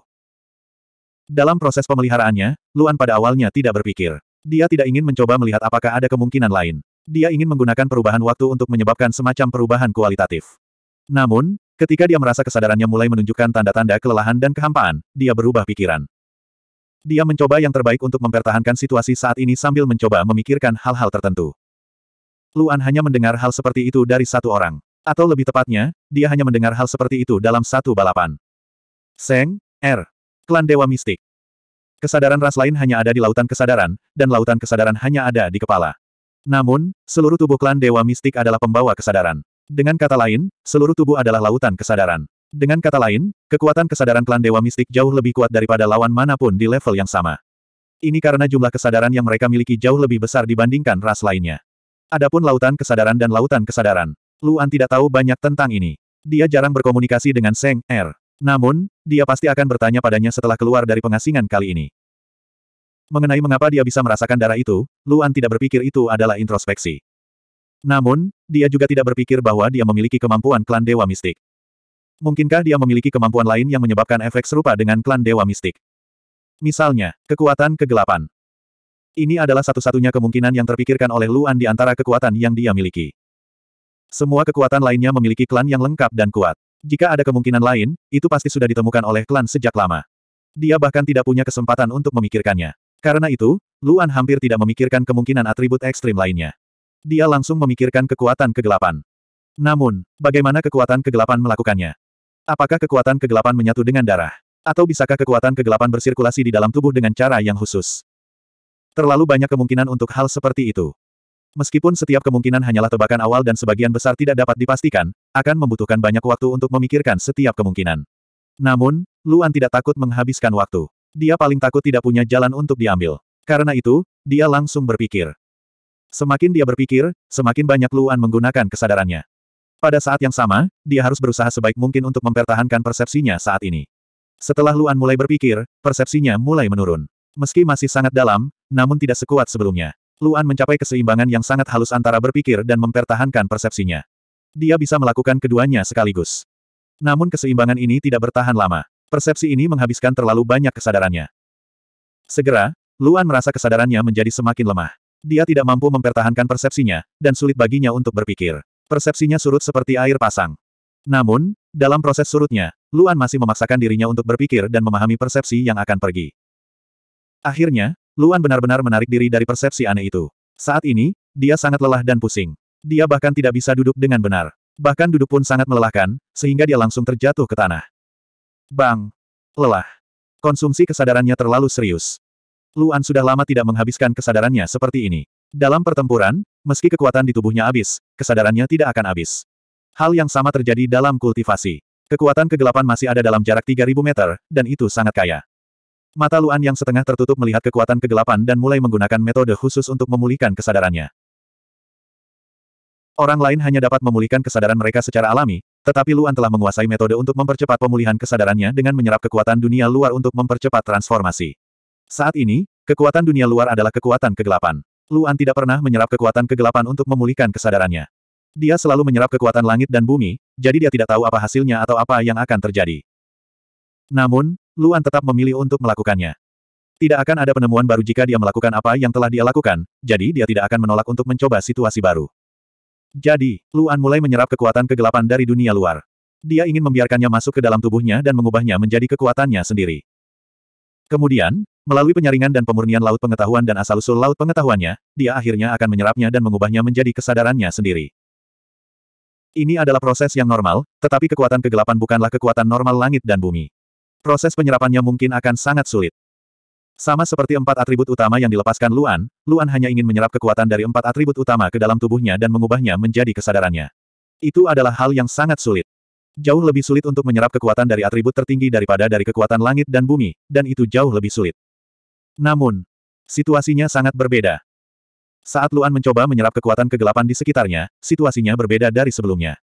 Dalam proses pemeliharaannya, Luan pada awalnya tidak berpikir. Dia tidak ingin mencoba melihat apakah ada kemungkinan lain. Dia ingin menggunakan perubahan waktu untuk menyebabkan semacam perubahan kualitatif. Namun, ketika dia merasa kesadarannya mulai menunjukkan tanda-tanda kelelahan dan kehampaan, dia berubah pikiran. Dia mencoba yang terbaik untuk mempertahankan situasi saat ini sambil mencoba memikirkan hal-hal tertentu. Luan hanya mendengar hal seperti itu dari satu orang. Atau lebih tepatnya, dia hanya mendengar hal seperti itu dalam satu balapan. Seng, R. Er. Klan Dewa Mistik. Kesadaran ras lain hanya ada di lautan kesadaran, dan lautan kesadaran hanya ada di kepala. Namun, seluruh tubuh klan Dewa Mistik adalah pembawa kesadaran. Dengan kata lain, seluruh tubuh adalah lautan kesadaran. Dengan kata lain, kekuatan kesadaran klan Dewa Mistik jauh lebih kuat daripada lawan manapun di level yang sama. Ini karena jumlah kesadaran yang mereka miliki jauh lebih besar dibandingkan ras lainnya. Adapun lautan kesadaran dan lautan kesadaran. Luan tidak tahu banyak tentang ini. Dia jarang berkomunikasi dengan Seng Er. Namun, dia pasti akan bertanya padanya setelah keluar dari pengasingan kali ini. Mengenai mengapa dia bisa merasakan darah itu, Luan tidak berpikir itu adalah introspeksi. Namun, dia juga tidak berpikir bahwa dia memiliki kemampuan klan Dewa Mistik. Mungkinkah dia memiliki kemampuan lain yang menyebabkan efek serupa dengan klan Dewa Mistik? Misalnya, kekuatan kegelapan. Ini adalah satu-satunya kemungkinan yang terpikirkan oleh Luan di antara kekuatan yang dia miliki. Semua kekuatan lainnya memiliki klan yang lengkap dan kuat. Jika ada kemungkinan lain, itu pasti sudah ditemukan oleh klan sejak lama. Dia bahkan tidak punya kesempatan untuk memikirkannya. Karena itu, Luan hampir tidak memikirkan kemungkinan atribut ekstrim lainnya. Dia langsung memikirkan kekuatan kegelapan. Namun, bagaimana kekuatan kegelapan melakukannya? Apakah kekuatan kegelapan menyatu dengan darah? Atau bisakah kekuatan kegelapan bersirkulasi di dalam tubuh dengan cara yang khusus? Terlalu banyak kemungkinan untuk hal seperti itu. Meskipun setiap kemungkinan hanyalah tebakan awal dan sebagian besar tidak dapat dipastikan, akan membutuhkan banyak waktu untuk memikirkan setiap kemungkinan. Namun, Luan tidak takut menghabiskan waktu. Dia paling takut tidak punya jalan untuk diambil. Karena itu, dia langsung berpikir. Semakin dia berpikir, semakin banyak Luan menggunakan kesadarannya. Pada saat yang sama, dia harus berusaha sebaik mungkin untuk mempertahankan persepsinya saat ini. Setelah Luan mulai berpikir, persepsinya mulai menurun. Meski masih sangat dalam, namun tidak sekuat sebelumnya. Luan mencapai keseimbangan yang sangat halus antara berpikir dan mempertahankan persepsinya. Dia bisa melakukan keduanya sekaligus. Namun keseimbangan ini tidak bertahan lama. Persepsi ini menghabiskan terlalu banyak kesadarannya. Segera, Luan merasa kesadarannya menjadi semakin lemah. Dia tidak mampu mempertahankan persepsinya, dan sulit baginya untuk berpikir. Persepsinya surut seperti air pasang. Namun, dalam proses surutnya, Luan masih memaksakan dirinya untuk berpikir dan memahami persepsi yang akan pergi. Akhirnya, Luan benar-benar menarik diri dari persepsi aneh itu. Saat ini, dia sangat lelah dan pusing. Dia bahkan tidak bisa duduk dengan benar. Bahkan duduk pun sangat melelahkan, sehingga dia langsung terjatuh ke tanah. Bang! Lelah. Konsumsi kesadarannya terlalu serius. Luan sudah lama tidak menghabiskan kesadarannya seperti ini. Dalam pertempuran, meski kekuatan di tubuhnya habis, kesadarannya tidak akan habis. Hal yang sama terjadi dalam kultivasi. Kekuatan kegelapan masih ada dalam jarak 3000 meter, dan itu sangat kaya. Mata Luan yang setengah tertutup melihat kekuatan kegelapan dan mulai menggunakan metode khusus untuk memulihkan kesadarannya. Orang lain hanya dapat memulihkan kesadaran mereka secara alami, tetapi Luan telah menguasai metode untuk mempercepat pemulihan kesadarannya dengan menyerap kekuatan dunia luar untuk mempercepat transformasi. Saat ini, kekuatan dunia luar adalah kekuatan kegelapan. Luan tidak pernah menyerap kekuatan kegelapan untuk memulihkan kesadarannya. Dia selalu menyerap kekuatan langit dan bumi, jadi dia tidak tahu apa hasilnya atau apa yang akan terjadi. Namun, Luan tetap memilih untuk melakukannya. Tidak akan ada penemuan baru jika dia melakukan apa yang telah dia lakukan, jadi dia tidak akan menolak untuk mencoba situasi baru. Jadi, Luan mulai menyerap kekuatan kegelapan dari dunia luar. Dia ingin membiarkannya masuk ke dalam tubuhnya dan mengubahnya menjadi kekuatannya sendiri. Kemudian, melalui penyaringan dan pemurnian laut pengetahuan dan asal-usul laut pengetahuannya, dia akhirnya akan menyerapnya dan mengubahnya menjadi kesadarannya sendiri. Ini adalah proses yang normal, tetapi kekuatan kegelapan bukanlah kekuatan normal langit dan bumi. Proses penyerapannya mungkin akan sangat sulit. Sama seperti empat atribut utama yang dilepaskan Luan, Luan hanya ingin menyerap kekuatan dari empat atribut utama ke dalam tubuhnya dan mengubahnya menjadi kesadarannya. Itu adalah hal yang sangat sulit. Jauh lebih sulit untuk menyerap kekuatan dari atribut tertinggi daripada dari kekuatan langit dan bumi, dan itu jauh lebih sulit. Namun, situasinya sangat berbeda. Saat Luan mencoba menyerap kekuatan kegelapan di sekitarnya, situasinya berbeda dari sebelumnya.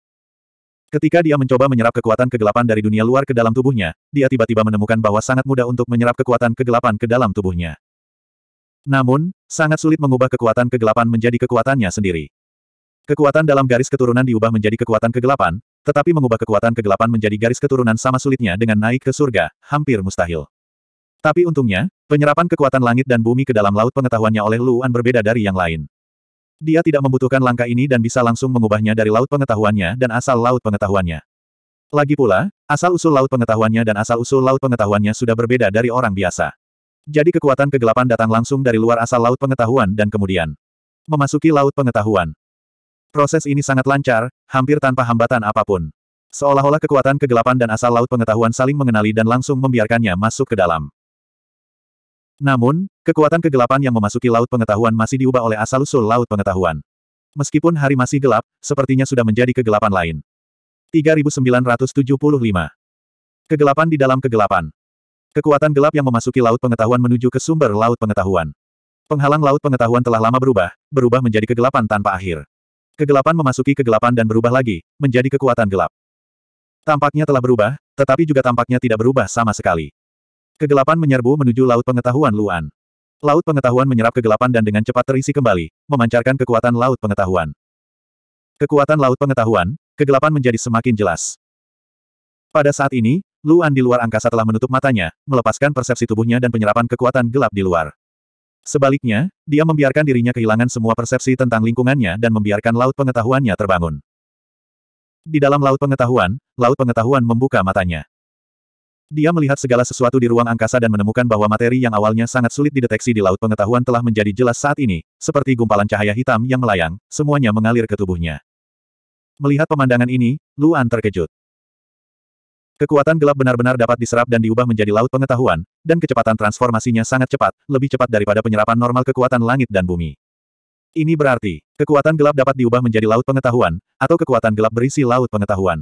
Ketika dia mencoba menyerap kekuatan kegelapan dari dunia luar ke dalam tubuhnya, dia tiba-tiba menemukan bahwa sangat mudah untuk menyerap kekuatan kegelapan ke dalam tubuhnya. Namun, sangat sulit mengubah kekuatan kegelapan menjadi kekuatannya sendiri. Kekuatan dalam garis keturunan diubah menjadi kekuatan kegelapan, tetapi mengubah kekuatan kegelapan menjadi garis keturunan sama sulitnya dengan naik ke surga, hampir mustahil. Tapi untungnya, penyerapan kekuatan langit dan bumi ke dalam laut pengetahuannya oleh Luan berbeda dari yang lain. Dia tidak membutuhkan langkah ini dan bisa langsung mengubahnya dari laut pengetahuannya dan asal laut pengetahuannya. Lagi pula, asal-usul laut pengetahuannya dan asal-usul laut pengetahuannya sudah berbeda dari orang biasa. Jadi kekuatan kegelapan datang langsung dari luar asal laut pengetahuan dan kemudian memasuki laut pengetahuan. Proses ini sangat lancar, hampir tanpa hambatan apapun. Seolah-olah kekuatan kegelapan dan asal laut pengetahuan saling mengenali dan langsung membiarkannya masuk ke dalam. Namun, Kekuatan kegelapan yang memasuki Laut Pengetahuan masih diubah oleh asal-usul Laut Pengetahuan. Meskipun hari masih gelap, sepertinya sudah menjadi kegelapan lain. 3975. Kegelapan di dalam kegelapan. Kekuatan gelap yang memasuki Laut Pengetahuan menuju ke sumber Laut Pengetahuan. Penghalang Laut Pengetahuan telah lama berubah, berubah menjadi kegelapan tanpa akhir. Kegelapan memasuki kegelapan dan berubah lagi, menjadi kekuatan gelap. Tampaknya telah berubah, tetapi juga tampaknya tidak berubah sama sekali. Kegelapan menyerbu menuju Laut Pengetahuan Luan. Laut pengetahuan menyerap kegelapan dan dengan cepat terisi kembali, memancarkan kekuatan laut pengetahuan. Kekuatan laut pengetahuan, kegelapan menjadi semakin jelas. Pada saat ini, Luan di luar angkasa telah menutup matanya, melepaskan persepsi tubuhnya dan penyerapan kekuatan gelap di luar. Sebaliknya, dia membiarkan dirinya kehilangan semua persepsi tentang lingkungannya dan membiarkan laut pengetahuannya terbangun. Di dalam laut pengetahuan, laut pengetahuan membuka matanya. Dia melihat segala sesuatu di ruang angkasa dan menemukan bahwa materi yang awalnya sangat sulit dideteksi di laut pengetahuan telah menjadi jelas saat ini, seperti gumpalan cahaya hitam yang melayang, semuanya mengalir ke tubuhnya. Melihat pemandangan ini, Luan terkejut. Kekuatan gelap benar-benar dapat diserap dan diubah menjadi laut pengetahuan, dan kecepatan transformasinya sangat cepat, lebih cepat daripada penyerapan normal kekuatan langit dan bumi. Ini berarti, kekuatan gelap dapat diubah menjadi laut pengetahuan, atau kekuatan gelap berisi laut pengetahuan.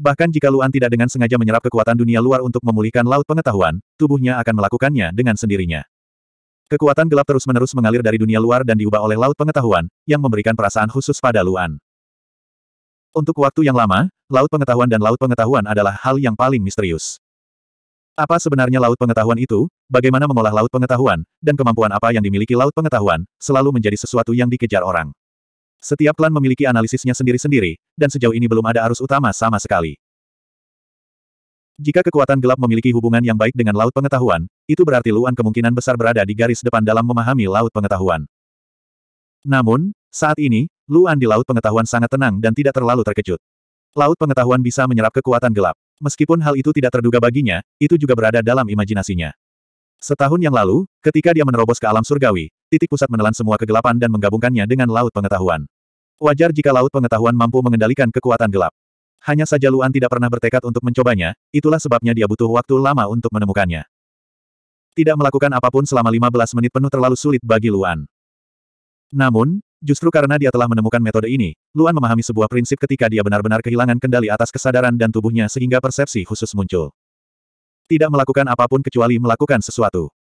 Bahkan jika Luan tidak dengan sengaja menyerap kekuatan dunia luar untuk memulihkan laut pengetahuan, tubuhnya akan melakukannya dengan sendirinya. Kekuatan gelap terus-menerus mengalir dari dunia luar dan diubah oleh laut pengetahuan, yang memberikan perasaan khusus pada Luan. Untuk waktu yang lama, laut pengetahuan dan laut pengetahuan adalah hal yang paling misterius. Apa sebenarnya laut pengetahuan itu, bagaimana mengolah laut pengetahuan, dan kemampuan apa yang dimiliki laut pengetahuan, selalu menjadi sesuatu yang dikejar orang. Setiap klan memiliki analisisnya sendiri-sendiri, dan sejauh ini belum ada arus utama sama sekali. Jika kekuatan gelap memiliki hubungan yang baik dengan laut pengetahuan, itu berarti Luan kemungkinan besar berada di garis depan dalam memahami laut pengetahuan. Namun, saat ini, Luan di laut pengetahuan sangat tenang dan tidak terlalu terkejut. Laut pengetahuan bisa menyerap kekuatan gelap. Meskipun hal itu tidak terduga baginya, itu juga berada dalam imajinasinya. Setahun yang lalu, ketika dia menerobos ke alam surgawi, titik pusat menelan semua kegelapan dan menggabungkannya dengan laut pengetahuan. Wajar jika laut pengetahuan mampu mengendalikan kekuatan gelap. Hanya saja Luan tidak pernah bertekad untuk mencobanya, itulah sebabnya dia butuh waktu lama untuk menemukannya. Tidak melakukan apapun selama 15 menit penuh terlalu sulit bagi Luan. Namun, justru karena dia telah menemukan metode ini, Luan memahami sebuah prinsip ketika dia benar-benar kehilangan kendali atas kesadaran dan tubuhnya sehingga persepsi khusus muncul. Tidak melakukan apapun kecuali melakukan sesuatu.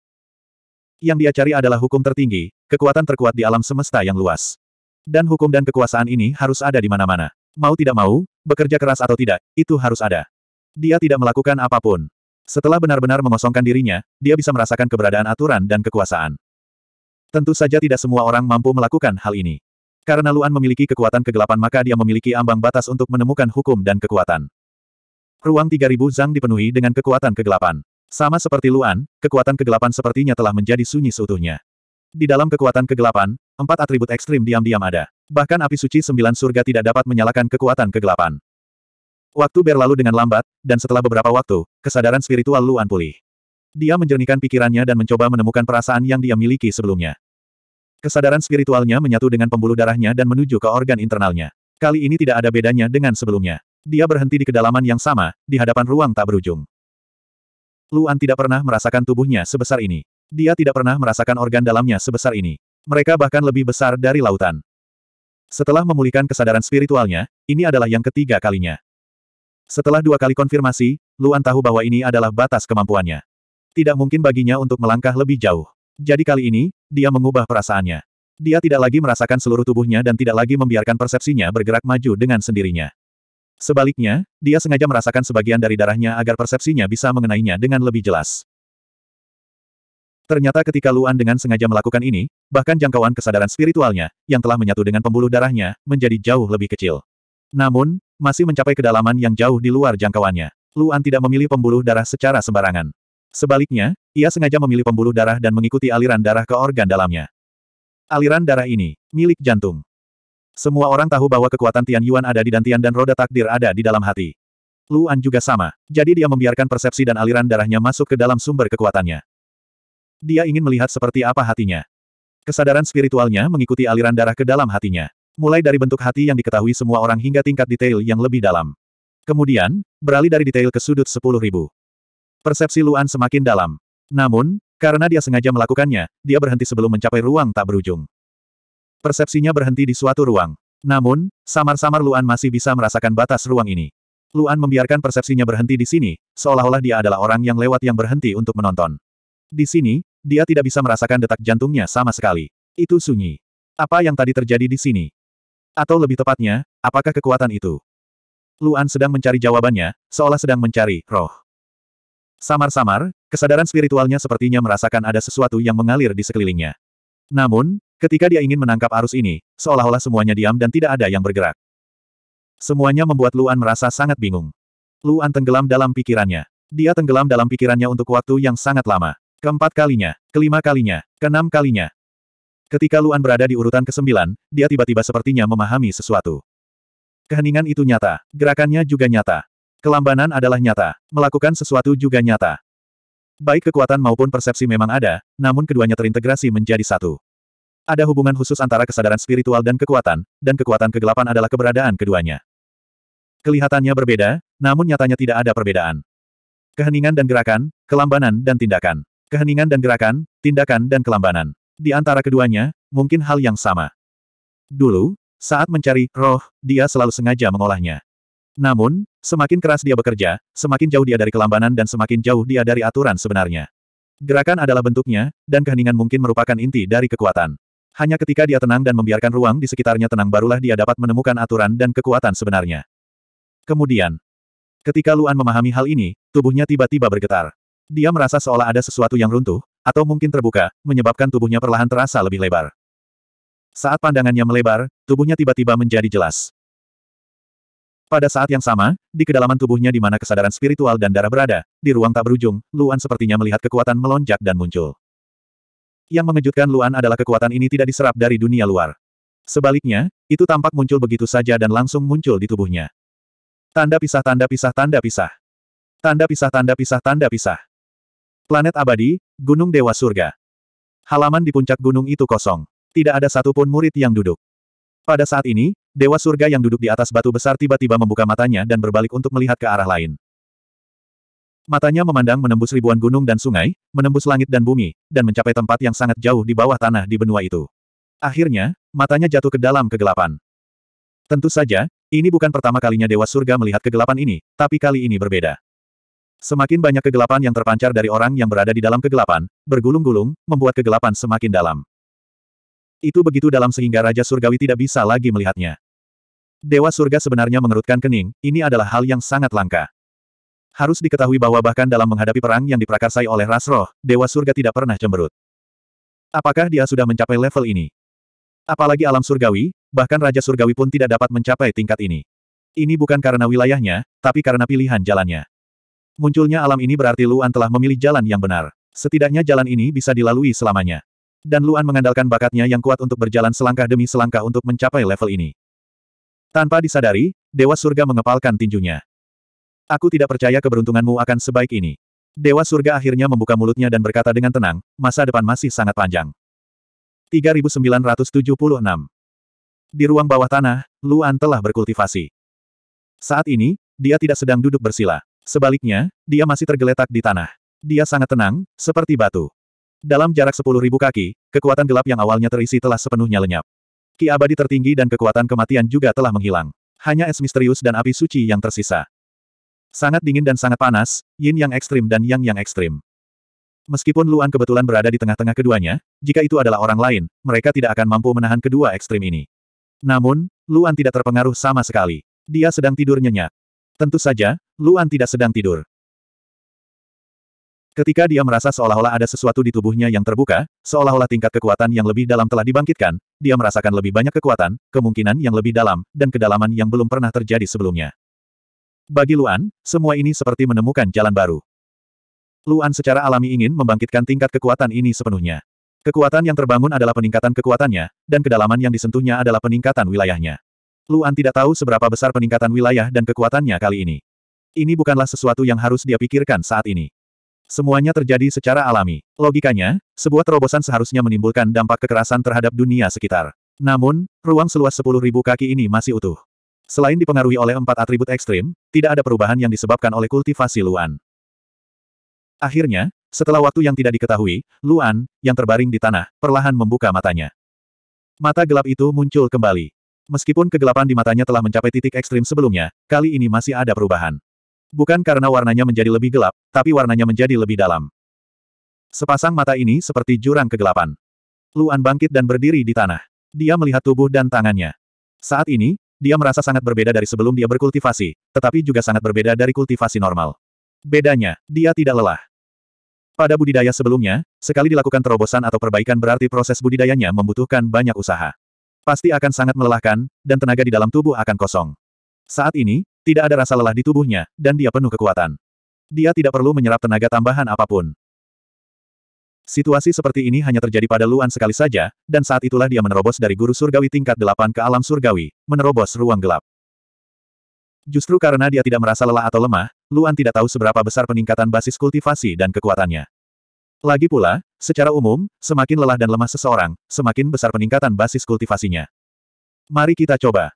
Yang dia cari adalah hukum tertinggi, kekuatan terkuat di alam semesta yang luas. Dan hukum dan kekuasaan ini harus ada di mana-mana. Mau tidak mau, bekerja keras atau tidak, itu harus ada. Dia tidak melakukan apapun. Setelah benar-benar mengosongkan dirinya, dia bisa merasakan keberadaan aturan dan kekuasaan. Tentu saja tidak semua orang mampu melakukan hal ini. Karena Luan memiliki kekuatan kegelapan maka dia memiliki ambang batas untuk menemukan hukum dan kekuatan. Ruang 3000 Zhang dipenuhi dengan kekuatan kegelapan. Sama seperti Luan, kekuatan kegelapan sepertinya telah menjadi sunyi seutuhnya. Di dalam kekuatan kegelapan, empat atribut ekstrim diam-diam ada. Bahkan api suci sembilan surga tidak dapat menyalakan kekuatan kegelapan. Waktu berlalu dengan lambat, dan setelah beberapa waktu, kesadaran spiritual Luan pulih. Dia menjernihkan pikirannya dan mencoba menemukan perasaan yang dia miliki sebelumnya. Kesadaran spiritualnya menyatu dengan pembuluh darahnya dan menuju ke organ internalnya. Kali ini tidak ada bedanya dengan sebelumnya. Dia berhenti di kedalaman yang sama, di hadapan ruang tak berujung. Luan tidak pernah merasakan tubuhnya sebesar ini. Dia tidak pernah merasakan organ dalamnya sebesar ini. Mereka bahkan lebih besar dari lautan. Setelah memulihkan kesadaran spiritualnya, ini adalah yang ketiga kalinya. Setelah dua kali konfirmasi, Luan tahu bahwa ini adalah batas kemampuannya. Tidak mungkin baginya untuk melangkah lebih jauh. Jadi kali ini, dia mengubah perasaannya. Dia tidak lagi merasakan seluruh tubuhnya dan tidak lagi membiarkan persepsinya bergerak maju dengan sendirinya. Sebaliknya, dia sengaja merasakan sebagian dari darahnya agar persepsinya bisa mengenainya dengan lebih jelas. Ternyata ketika Luan dengan sengaja melakukan ini, bahkan jangkauan kesadaran spiritualnya, yang telah menyatu dengan pembuluh darahnya, menjadi jauh lebih kecil. Namun, masih mencapai kedalaman yang jauh di luar jangkauannya. Luan tidak memilih pembuluh darah secara sembarangan. Sebaliknya, ia sengaja memilih pembuluh darah dan mengikuti aliran darah ke organ dalamnya. Aliran darah ini, milik jantung. Semua orang tahu bahwa kekuatan Tian Yuan ada di Dantian dan roda takdir ada di dalam hati. Luan juga sama, jadi dia membiarkan persepsi dan aliran darahnya masuk ke dalam sumber kekuatannya. Dia ingin melihat seperti apa hatinya. Kesadaran spiritualnya mengikuti aliran darah ke dalam hatinya. Mulai dari bentuk hati yang diketahui semua orang hingga tingkat detail yang lebih dalam. Kemudian, beralih dari detail ke sudut sepuluh ribu. Persepsi Luan semakin dalam. Namun, karena dia sengaja melakukannya, dia berhenti sebelum mencapai ruang tak berujung. Persepsinya berhenti di suatu ruang. Namun, samar-samar Luan masih bisa merasakan batas ruang ini. Luan membiarkan persepsinya berhenti di sini, seolah-olah dia adalah orang yang lewat yang berhenti untuk menonton. Di sini, dia tidak bisa merasakan detak jantungnya sama sekali. Itu sunyi. Apa yang tadi terjadi di sini? Atau lebih tepatnya, apakah kekuatan itu? Luan sedang mencari jawabannya, seolah sedang mencari roh. Samar-samar, kesadaran spiritualnya sepertinya merasakan ada sesuatu yang mengalir di sekelilingnya. Namun, Ketika dia ingin menangkap arus ini, seolah-olah semuanya diam dan tidak ada yang bergerak. Semuanya membuat Luan merasa sangat bingung. Luan tenggelam dalam pikirannya. Dia tenggelam dalam pikirannya untuk waktu yang sangat lama. Keempat kalinya, kelima kalinya, keenam kalinya. Ketika Luan berada di urutan ke-9, dia tiba-tiba sepertinya memahami sesuatu. Keheningan itu nyata, gerakannya juga nyata. Kelambanan adalah nyata, melakukan sesuatu juga nyata. Baik kekuatan maupun persepsi memang ada, namun keduanya terintegrasi menjadi satu. Ada hubungan khusus antara kesadaran spiritual dan kekuatan, dan kekuatan kegelapan adalah keberadaan keduanya. Kelihatannya berbeda, namun nyatanya tidak ada perbedaan. Keheningan dan gerakan, kelambanan dan tindakan. Keheningan dan gerakan, tindakan dan kelambanan. Di antara keduanya, mungkin hal yang sama. Dulu, saat mencari roh, dia selalu sengaja mengolahnya. Namun, semakin keras dia bekerja, semakin jauh dia dari kelambanan dan semakin jauh dia dari aturan sebenarnya. Gerakan adalah bentuknya, dan keheningan mungkin merupakan inti dari kekuatan. Hanya ketika dia tenang dan membiarkan ruang di sekitarnya tenang barulah dia dapat menemukan aturan dan kekuatan sebenarnya. Kemudian, ketika Luan memahami hal ini, tubuhnya tiba-tiba bergetar. Dia merasa seolah ada sesuatu yang runtuh, atau mungkin terbuka, menyebabkan tubuhnya perlahan terasa lebih lebar. Saat pandangannya melebar, tubuhnya tiba-tiba menjadi jelas. Pada saat yang sama, di kedalaman tubuhnya di mana kesadaran spiritual dan darah berada, di ruang tak berujung, Luan sepertinya melihat kekuatan melonjak dan muncul. Yang mengejutkan Luan adalah kekuatan ini tidak diserap dari dunia luar. Sebaliknya, itu tampak muncul begitu saja dan langsung muncul di tubuhnya. Tanda pisah tanda pisah tanda pisah. Tanda pisah tanda pisah tanda pisah. Planet abadi, Gunung Dewa Surga. Halaman di puncak gunung itu kosong. Tidak ada satupun murid yang duduk. Pada saat ini, Dewa Surga yang duduk di atas batu besar tiba-tiba membuka matanya dan berbalik untuk melihat ke arah lain. Matanya memandang menembus ribuan gunung dan sungai, menembus langit dan bumi, dan mencapai tempat yang sangat jauh di bawah tanah di benua itu. Akhirnya, matanya jatuh ke dalam kegelapan. Tentu saja, ini bukan pertama kalinya Dewa Surga melihat kegelapan ini, tapi kali ini berbeda. Semakin banyak kegelapan yang terpancar dari orang yang berada di dalam kegelapan, bergulung-gulung, membuat kegelapan semakin dalam. Itu begitu dalam sehingga Raja Surgawi tidak bisa lagi melihatnya. Dewa Surga sebenarnya mengerutkan kening, ini adalah hal yang sangat langka. Harus diketahui bahwa bahkan dalam menghadapi perang yang diprakarsai oleh ras roh, Dewa Surga tidak pernah cemberut. Apakah dia sudah mencapai level ini? Apalagi alam surgawi, bahkan Raja Surgawi pun tidak dapat mencapai tingkat ini. Ini bukan karena wilayahnya, tapi karena pilihan jalannya. Munculnya alam ini berarti Luan telah memilih jalan yang benar. Setidaknya jalan ini bisa dilalui selamanya. Dan Luan mengandalkan bakatnya yang kuat untuk berjalan selangkah demi selangkah untuk mencapai level ini. Tanpa disadari, Dewa Surga mengepalkan tinjunya. Aku tidak percaya keberuntunganmu akan sebaik ini. Dewa surga akhirnya membuka mulutnya dan berkata dengan tenang, masa depan masih sangat panjang. 3976 Di ruang bawah tanah, Luan telah berkultivasi. Saat ini, dia tidak sedang duduk bersila. Sebaliknya, dia masih tergeletak di tanah. Dia sangat tenang, seperti batu. Dalam jarak 10.000 kaki, kekuatan gelap yang awalnya terisi telah sepenuhnya lenyap. Ki abadi tertinggi dan kekuatan kematian juga telah menghilang. Hanya es misterius dan api suci yang tersisa. Sangat dingin dan sangat panas, yin yang ekstrim dan yang yang ekstrim. Meskipun Luan kebetulan berada di tengah-tengah keduanya, jika itu adalah orang lain, mereka tidak akan mampu menahan kedua ekstrim ini. Namun, Luan tidak terpengaruh sama sekali. Dia sedang tidur nyenyak. Tentu saja, Luan tidak sedang tidur. Ketika dia merasa seolah-olah ada sesuatu di tubuhnya yang terbuka, seolah-olah tingkat kekuatan yang lebih dalam telah dibangkitkan, dia merasakan lebih banyak kekuatan, kemungkinan yang lebih dalam, dan kedalaman yang belum pernah terjadi sebelumnya. Bagi Luan, semua ini seperti menemukan jalan baru. Luan secara alami ingin membangkitkan tingkat kekuatan ini sepenuhnya. Kekuatan yang terbangun adalah peningkatan kekuatannya, dan kedalaman yang disentuhnya adalah peningkatan wilayahnya. Luan tidak tahu seberapa besar peningkatan wilayah dan kekuatannya kali ini. Ini bukanlah sesuatu yang harus dia pikirkan saat ini. Semuanya terjadi secara alami. Logikanya, sebuah terobosan seharusnya menimbulkan dampak kekerasan terhadap dunia sekitar. Namun, ruang seluas 10.000 kaki ini masih utuh. Selain dipengaruhi oleh empat atribut ekstrim, tidak ada perubahan yang disebabkan oleh kultivasi Luan. Akhirnya, setelah waktu yang tidak diketahui, Luan, yang terbaring di tanah, perlahan membuka matanya. Mata gelap itu muncul kembali. Meskipun kegelapan di matanya telah mencapai titik ekstrim sebelumnya, kali ini masih ada perubahan. Bukan karena warnanya menjadi lebih gelap, tapi warnanya menjadi lebih dalam. Sepasang mata ini seperti jurang kegelapan. Luan bangkit dan berdiri di tanah. Dia melihat tubuh dan tangannya. Saat ini, dia merasa sangat berbeda dari sebelum dia berkultivasi, tetapi juga sangat berbeda dari kultivasi normal. Bedanya, dia tidak lelah. Pada budidaya sebelumnya, sekali dilakukan terobosan atau perbaikan berarti proses budidayanya membutuhkan banyak usaha. Pasti akan sangat melelahkan, dan tenaga di dalam tubuh akan kosong. Saat ini, tidak ada rasa lelah di tubuhnya, dan dia penuh kekuatan. Dia tidak perlu menyerap tenaga tambahan apapun. Situasi seperti ini hanya terjadi pada Luan sekali saja, dan saat itulah dia menerobos dari guru surgawi tingkat delapan ke alam surgawi, menerobos ruang gelap. Justru karena dia tidak merasa lelah atau lemah, Luan tidak tahu seberapa besar peningkatan basis kultivasi dan kekuatannya. Lagi pula, secara umum, semakin lelah dan lemah seseorang, semakin besar peningkatan basis kultivasinya. Mari kita coba.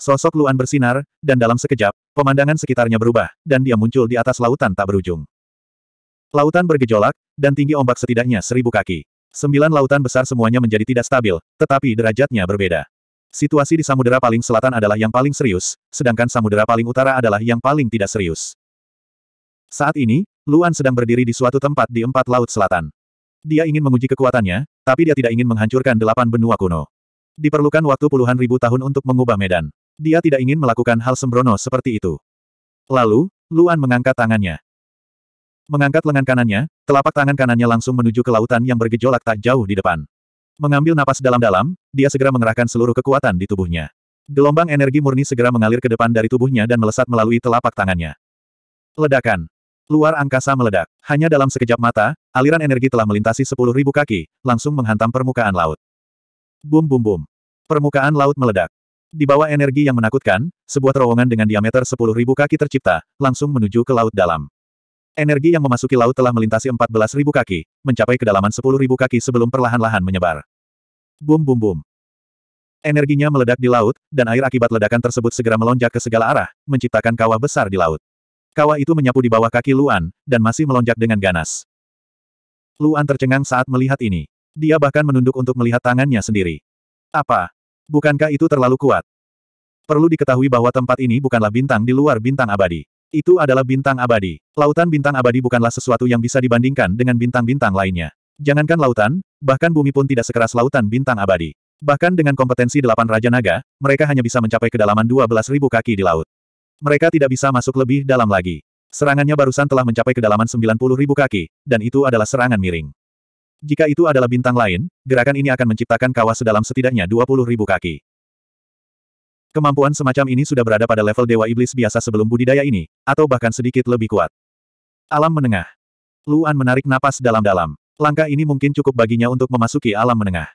Sosok Luan bersinar, dan dalam sekejap, pemandangan sekitarnya berubah, dan dia muncul di atas lautan tak berujung. Lautan bergejolak, dan tinggi ombak setidaknya seribu kaki. Sembilan lautan besar semuanya menjadi tidak stabil, tetapi derajatnya berbeda. Situasi di samudera paling selatan adalah yang paling serius, sedangkan samudera paling utara adalah yang paling tidak serius. Saat ini, Luan sedang berdiri di suatu tempat di empat laut selatan. Dia ingin menguji kekuatannya, tapi dia tidak ingin menghancurkan delapan benua kuno. Diperlukan waktu puluhan ribu tahun untuk mengubah medan. Dia tidak ingin melakukan hal sembrono seperti itu. Lalu, Luan mengangkat tangannya. Mengangkat lengan kanannya, telapak tangan kanannya langsung menuju ke lautan yang bergejolak tak jauh di depan. Mengambil napas dalam-dalam, dia segera mengerahkan seluruh kekuatan di tubuhnya. Gelombang energi murni segera mengalir ke depan dari tubuhnya dan melesat melalui telapak tangannya. Ledakan. Luar angkasa meledak. Hanya dalam sekejap mata, aliran energi telah melintasi 10.000 kaki, langsung menghantam permukaan laut. Bum bum bum. Permukaan laut meledak. Di bawah energi yang menakutkan, sebuah terowongan dengan diameter 10.000 kaki tercipta, langsung menuju ke laut dalam. Energi yang memasuki laut telah melintasi 14.000 kaki, mencapai kedalaman 10.000 kaki sebelum perlahan-lahan menyebar. Bum bum bum. Energinya meledak di laut, dan air akibat ledakan tersebut segera melonjak ke segala arah, menciptakan kawah besar di laut. Kawah itu menyapu di bawah kaki Luan, dan masih melonjak dengan ganas. Luan tercengang saat melihat ini. Dia bahkan menunduk untuk melihat tangannya sendiri. Apa? Bukankah itu terlalu kuat? Perlu diketahui bahwa tempat ini bukanlah bintang di luar bintang abadi. Itu adalah bintang abadi. Lautan bintang abadi bukanlah sesuatu yang bisa dibandingkan dengan bintang-bintang lainnya. Jangankan lautan, bahkan bumi pun tidak sekeras lautan bintang abadi. Bahkan dengan kompetensi delapan Raja Naga, mereka hanya bisa mencapai kedalaman 12.000 kaki di laut. Mereka tidak bisa masuk lebih dalam lagi. Serangannya barusan telah mencapai kedalaman 90.000 kaki, dan itu adalah serangan miring. Jika itu adalah bintang lain, gerakan ini akan menciptakan kawah sedalam setidaknya 20.000 kaki. Kemampuan semacam ini sudah berada pada level Dewa Iblis biasa sebelum budidaya ini, atau bahkan sedikit lebih kuat. Alam menengah. Luan menarik napas dalam-dalam. Langkah ini mungkin cukup baginya untuk memasuki alam menengah.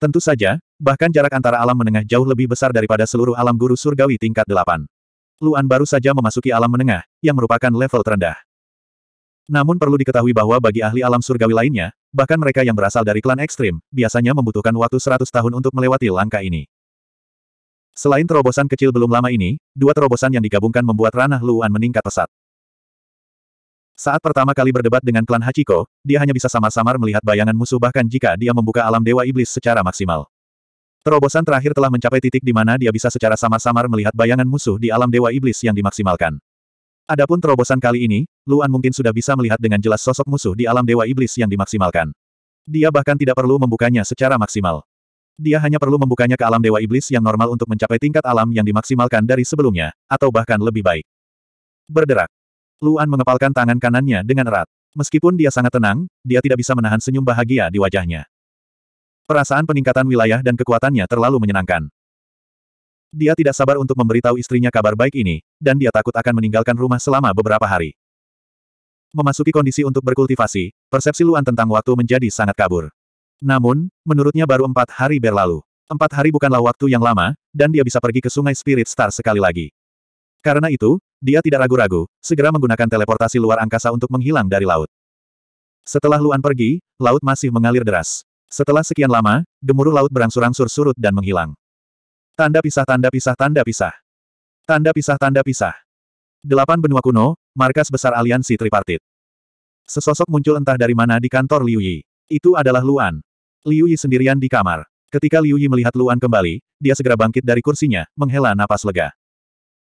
Tentu saja, bahkan jarak antara alam menengah jauh lebih besar daripada seluruh alam guru surgawi tingkat 8. Luan baru saja memasuki alam menengah, yang merupakan level terendah. Namun perlu diketahui bahwa bagi ahli alam surgawi lainnya, bahkan mereka yang berasal dari klan ekstrim, biasanya membutuhkan waktu 100 tahun untuk melewati langkah ini. Selain terobosan kecil belum lama ini, dua terobosan yang digabungkan membuat ranah Luan meningkat pesat. Saat pertama kali berdebat dengan klan Hachiko, dia hanya bisa samar-samar melihat bayangan musuh bahkan jika dia membuka alam dewa iblis secara maksimal. Terobosan terakhir telah mencapai titik di mana dia bisa secara samar-samar melihat bayangan musuh di alam dewa iblis yang dimaksimalkan. Adapun terobosan kali ini, Luan mungkin sudah bisa melihat dengan jelas sosok musuh di alam dewa iblis yang dimaksimalkan. Dia bahkan tidak perlu membukanya secara maksimal. Dia hanya perlu membukanya ke alam Dewa Iblis yang normal untuk mencapai tingkat alam yang dimaksimalkan dari sebelumnya, atau bahkan lebih baik. Berderak. Luan mengepalkan tangan kanannya dengan erat. Meskipun dia sangat tenang, dia tidak bisa menahan senyum bahagia di wajahnya. Perasaan peningkatan wilayah dan kekuatannya terlalu menyenangkan. Dia tidak sabar untuk memberitahu istrinya kabar baik ini, dan dia takut akan meninggalkan rumah selama beberapa hari. Memasuki kondisi untuk berkultivasi, persepsi Luan tentang waktu menjadi sangat kabur. Namun, menurutnya baru empat hari berlalu. Empat hari bukanlah waktu yang lama, dan dia bisa pergi ke sungai Spirit Star sekali lagi. Karena itu, dia tidak ragu-ragu, segera menggunakan teleportasi luar angkasa untuk menghilang dari laut. Setelah Luan pergi, laut masih mengalir deras. Setelah sekian lama, gemuruh laut berangsur-angsur surut dan menghilang. Tanda pisah tanda pisah tanda pisah. Tanda pisah tanda pisah. Delapan benua kuno, markas besar aliansi tripartit. Sesosok muncul entah dari mana di kantor Liu Yi. Itu adalah Luan. Liu Yi sendirian di kamar. Ketika Liu Yi melihat Luan kembali, dia segera bangkit dari kursinya, menghela napas lega.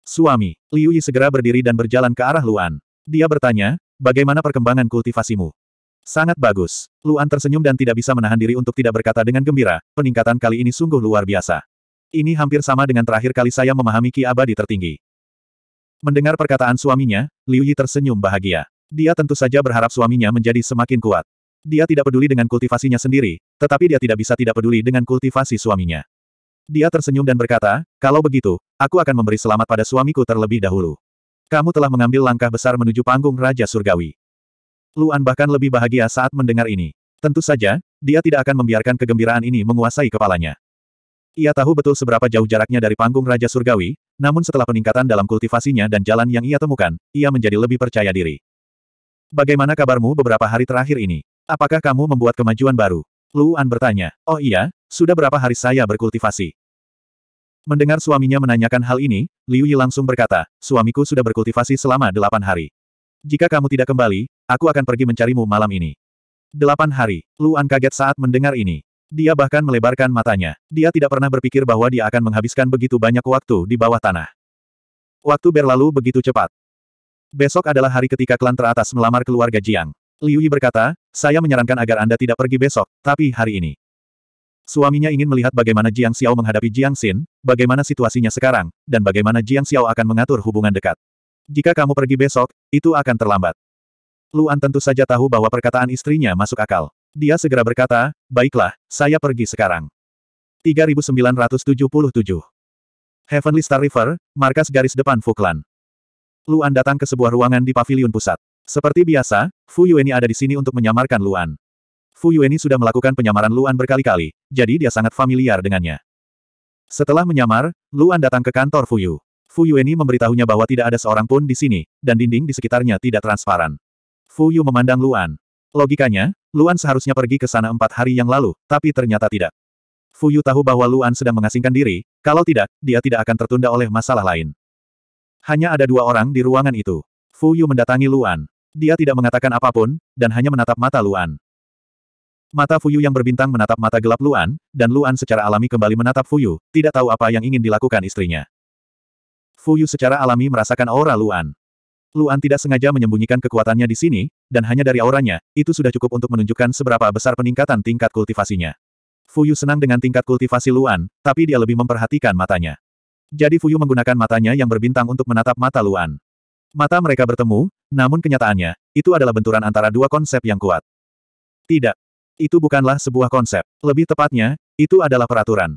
Suami, Liu Yi segera berdiri dan berjalan ke arah Luan. Dia bertanya, bagaimana perkembangan kultivasimu? Sangat bagus. Luan tersenyum dan tidak bisa menahan diri untuk tidak berkata dengan gembira, peningkatan kali ini sungguh luar biasa. Ini hampir sama dengan terakhir kali saya memahami Ki Abadi tertinggi. Mendengar perkataan suaminya, Liu Yi tersenyum bahagia. Dia tentu saja berharap suaminya menjadi semakin kuat. Dia tidak peduli dengan kultivasinya sendiri, tetapi dia tidak bisa tidak peduli dengan kultivasi suaminya. Dia tersenyum dan berkata, kalau begitu, aku akan memberi selamat pada suamiku terlebih dahulu. Kamu telah mengambil langkah besar menuju panggung Raja Surgawi. Luan bahkan lebih bahagia saat mendengar ini. Tentu saja, dia tidak akan membiarkan kegembiraan ini menguasai kepalanya. Ia tahu betul seberapa jauh jaraknya dari panggung Raja Surgawi, namun setelah peningkatan dalam kultivasinya dan jalan yang ia temukan, ia menjadi lebih percaya diri. Bagaimana kabarmu beberapa hari terakhir ini? Apakah kamu membuat kemajuan baru? Luan bertanya, oh iya, sudah berapa hari saya berkultivasi? Mendengar suaminya menanyakan hal ini, Liu Yi langsung berkata, suamiku sudah berkultivasi selama delapan hari. Jika kamu tidak kembali, aku akan pergi mencarimu malam ini. Delapan hari, Luan kaget saat mendengar ini. Dia bahkan melebarkan matanya. Dia tidak pernah berpikir bahwa dia akan menghabiskan begitu banyak waktu di bawah tanah. Waktu berlalu begitu cepat. Besok adalah hari ketika klan teratas melamar keluarga Jiang. Liu Yi berkata, saya menyarankan agar Anda tidak pergi besok, tapi hari ini. Suaminya ingin melihat bagaimana Jiang Xiao menghadapi Jiang Xin, bagaimana situasinya sekarang, dan bagaimana Jiang Xiao akan mengatur hubungan dekat. Jika kamu pergi besok, itu akan terlambat. Luan tentu saja tahu bahwa perkataan istrinya masuk akal. Dia segera berkata, baiklah, saya pergi sekarang. 3977 Heavenly Star River, markas garis depan Fuklan. Luan datang ke sebuah ruangan di pavilion pusat. Seperti biasa, Fu Yueni ada di sini untuk menyamarkan Luan. Fu Yueni sudah melakukan penyamaran Luan berkali-kali, jadi dia sangat familiar dengannya. Setelah menyamar, Luan datang ke kantor Fu Yu. Fu Yueni memberitahunya bahwa tidak ada seorang pun di sini, dan dinding di sekitarnya tidak transparan. Fu Yu memandang Luan. Logikanya, Luan seharusnya pergi ke sana empat hari yang lalu, tapi ternyata tidak. Fu Yu tahu bahwa Luan sedang mengasingkan diri, kalau tidak, dia tidak akan tertunda oleh masalah lain. Hanya ada dua orang di ruangan itu. Fu Yu mendatangi Luan. Dia tidak mengatakan apapun, dan hanya menatap mata Luan. Mata Fuyu yang berbintang menatap mata gelap Luan, dan Luan secara alami kembali menatap Fuyu, tidak tahu apa yang ingin dilakukan istrinya. Fuyu secara alami merasakan aura Luan. Luan tidak sengaja menyembunyikan kekuatannya di sini, dan hanya dari auranya, itu sudah cukup untuk menunjukkan seberapa besar peningkatan tingkat kultivasinya. Fuyu senang dengan tingkat kultivasi Luan, tapi dia lebih memperhatikan matanya. Jadi Fuyu menggunakan matanya yang berbintang untuk menatap mata Luan. Mata mereka bertemu, namun kenyataannya, itu adalah benturan antara dua konsep yang kuat. Tidak. Itu bukanlah sebuah konsep. Lebih tepatnya, itu adalah peraturan.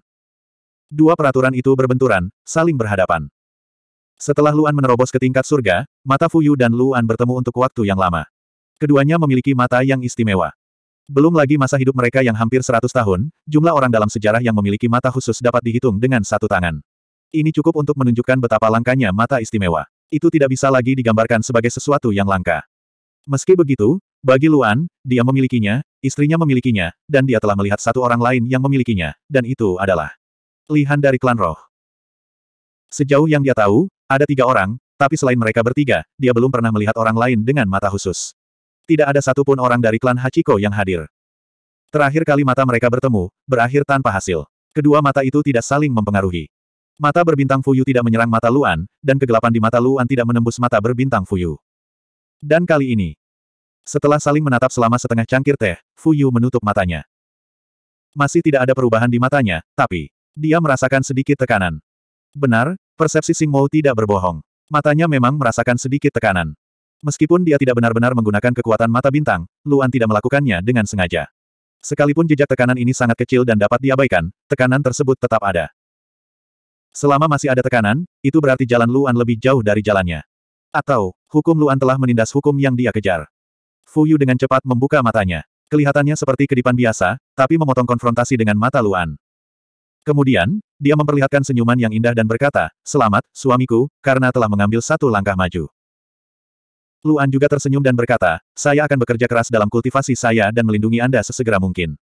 Dua peraturan itu berbenturan, saling berhadapan. Setelah Luan menerobos ke tingkat surga, mata Fuyu dan Luan bertemu untuk waktu yang lama. Keduanya memiliki mata yang istimewa. Belum lagi masa hidup mereka yang hampir 100 tahun, jumlah orang dalam sejarah yang memiliki mata khusus dapat dihitung dengan satu tangan. Ini cukup untuk menunjukkan betapa langkanya mata istimewa itu tidak bisa lagi digambarkan sebagai sesuatu yang langka. Meski begitu, bagi Luan, dia memilikinya, istrinya memilikinya, dan dia telah melihat satu orang lain yang memilikinya, dan itu adalah Lihan dari klan roh. Sejauh yang dia tahu, ada tiga orang, tapi selain mereka bertiga, dia belum pernah melihat orang lain dengan mata khusus. Tidak ada satupun orang dari klan Hachiko yang hadir. Terakhir kali mata mereka bertemu, berakhir tanpa hasil. Kedua mata itu tidak saling mempengaruhi. Mata berbintang Fuyu tidak menyerang mata Luan, dan kegelapan di mata Luan tidak menembus mata berbintang Fuyu. Dan kali ini, setelah saling menatap selama setengah cangkir teh, Fuyu menutup matanya. Masih tidak ada perubahan di matanya, tapi dia merasakan sedikit tekanan. Benar, persepsi Sing Mo tidak berbohong. Matanya memang merasakan sedikit tekanan. Meskipun dia tidak benar-benar menggunakan kekuatan mata bintang, Luan tidak melakukannya dengan sengaja. Sekalipun jejak tekanan ini sangat kecil dan dapat diabaikan, tekanan tersebut tetap ada. Selama masih ada tekanan, itu berarti jalan Luan lebih jauh dari jalannya. Atau, hukum Luan telah menindas hukum yang dia kejar. Fu Yu dengan cepat membuka matanya. Kelihatannya seperti kedipan biasa, tapi memotong konfrontasi dengan mata Luan. Kemudian, dia memperlihatkan senyuman yang indah dan berkata, Selamat, suamiku, karena telah mengambil satu langkah maju. Luan juga tersenyum dan berkata, Saya akan bekerja keras dalam kultivasi saya dan melindungi Anda sesegera mungkin.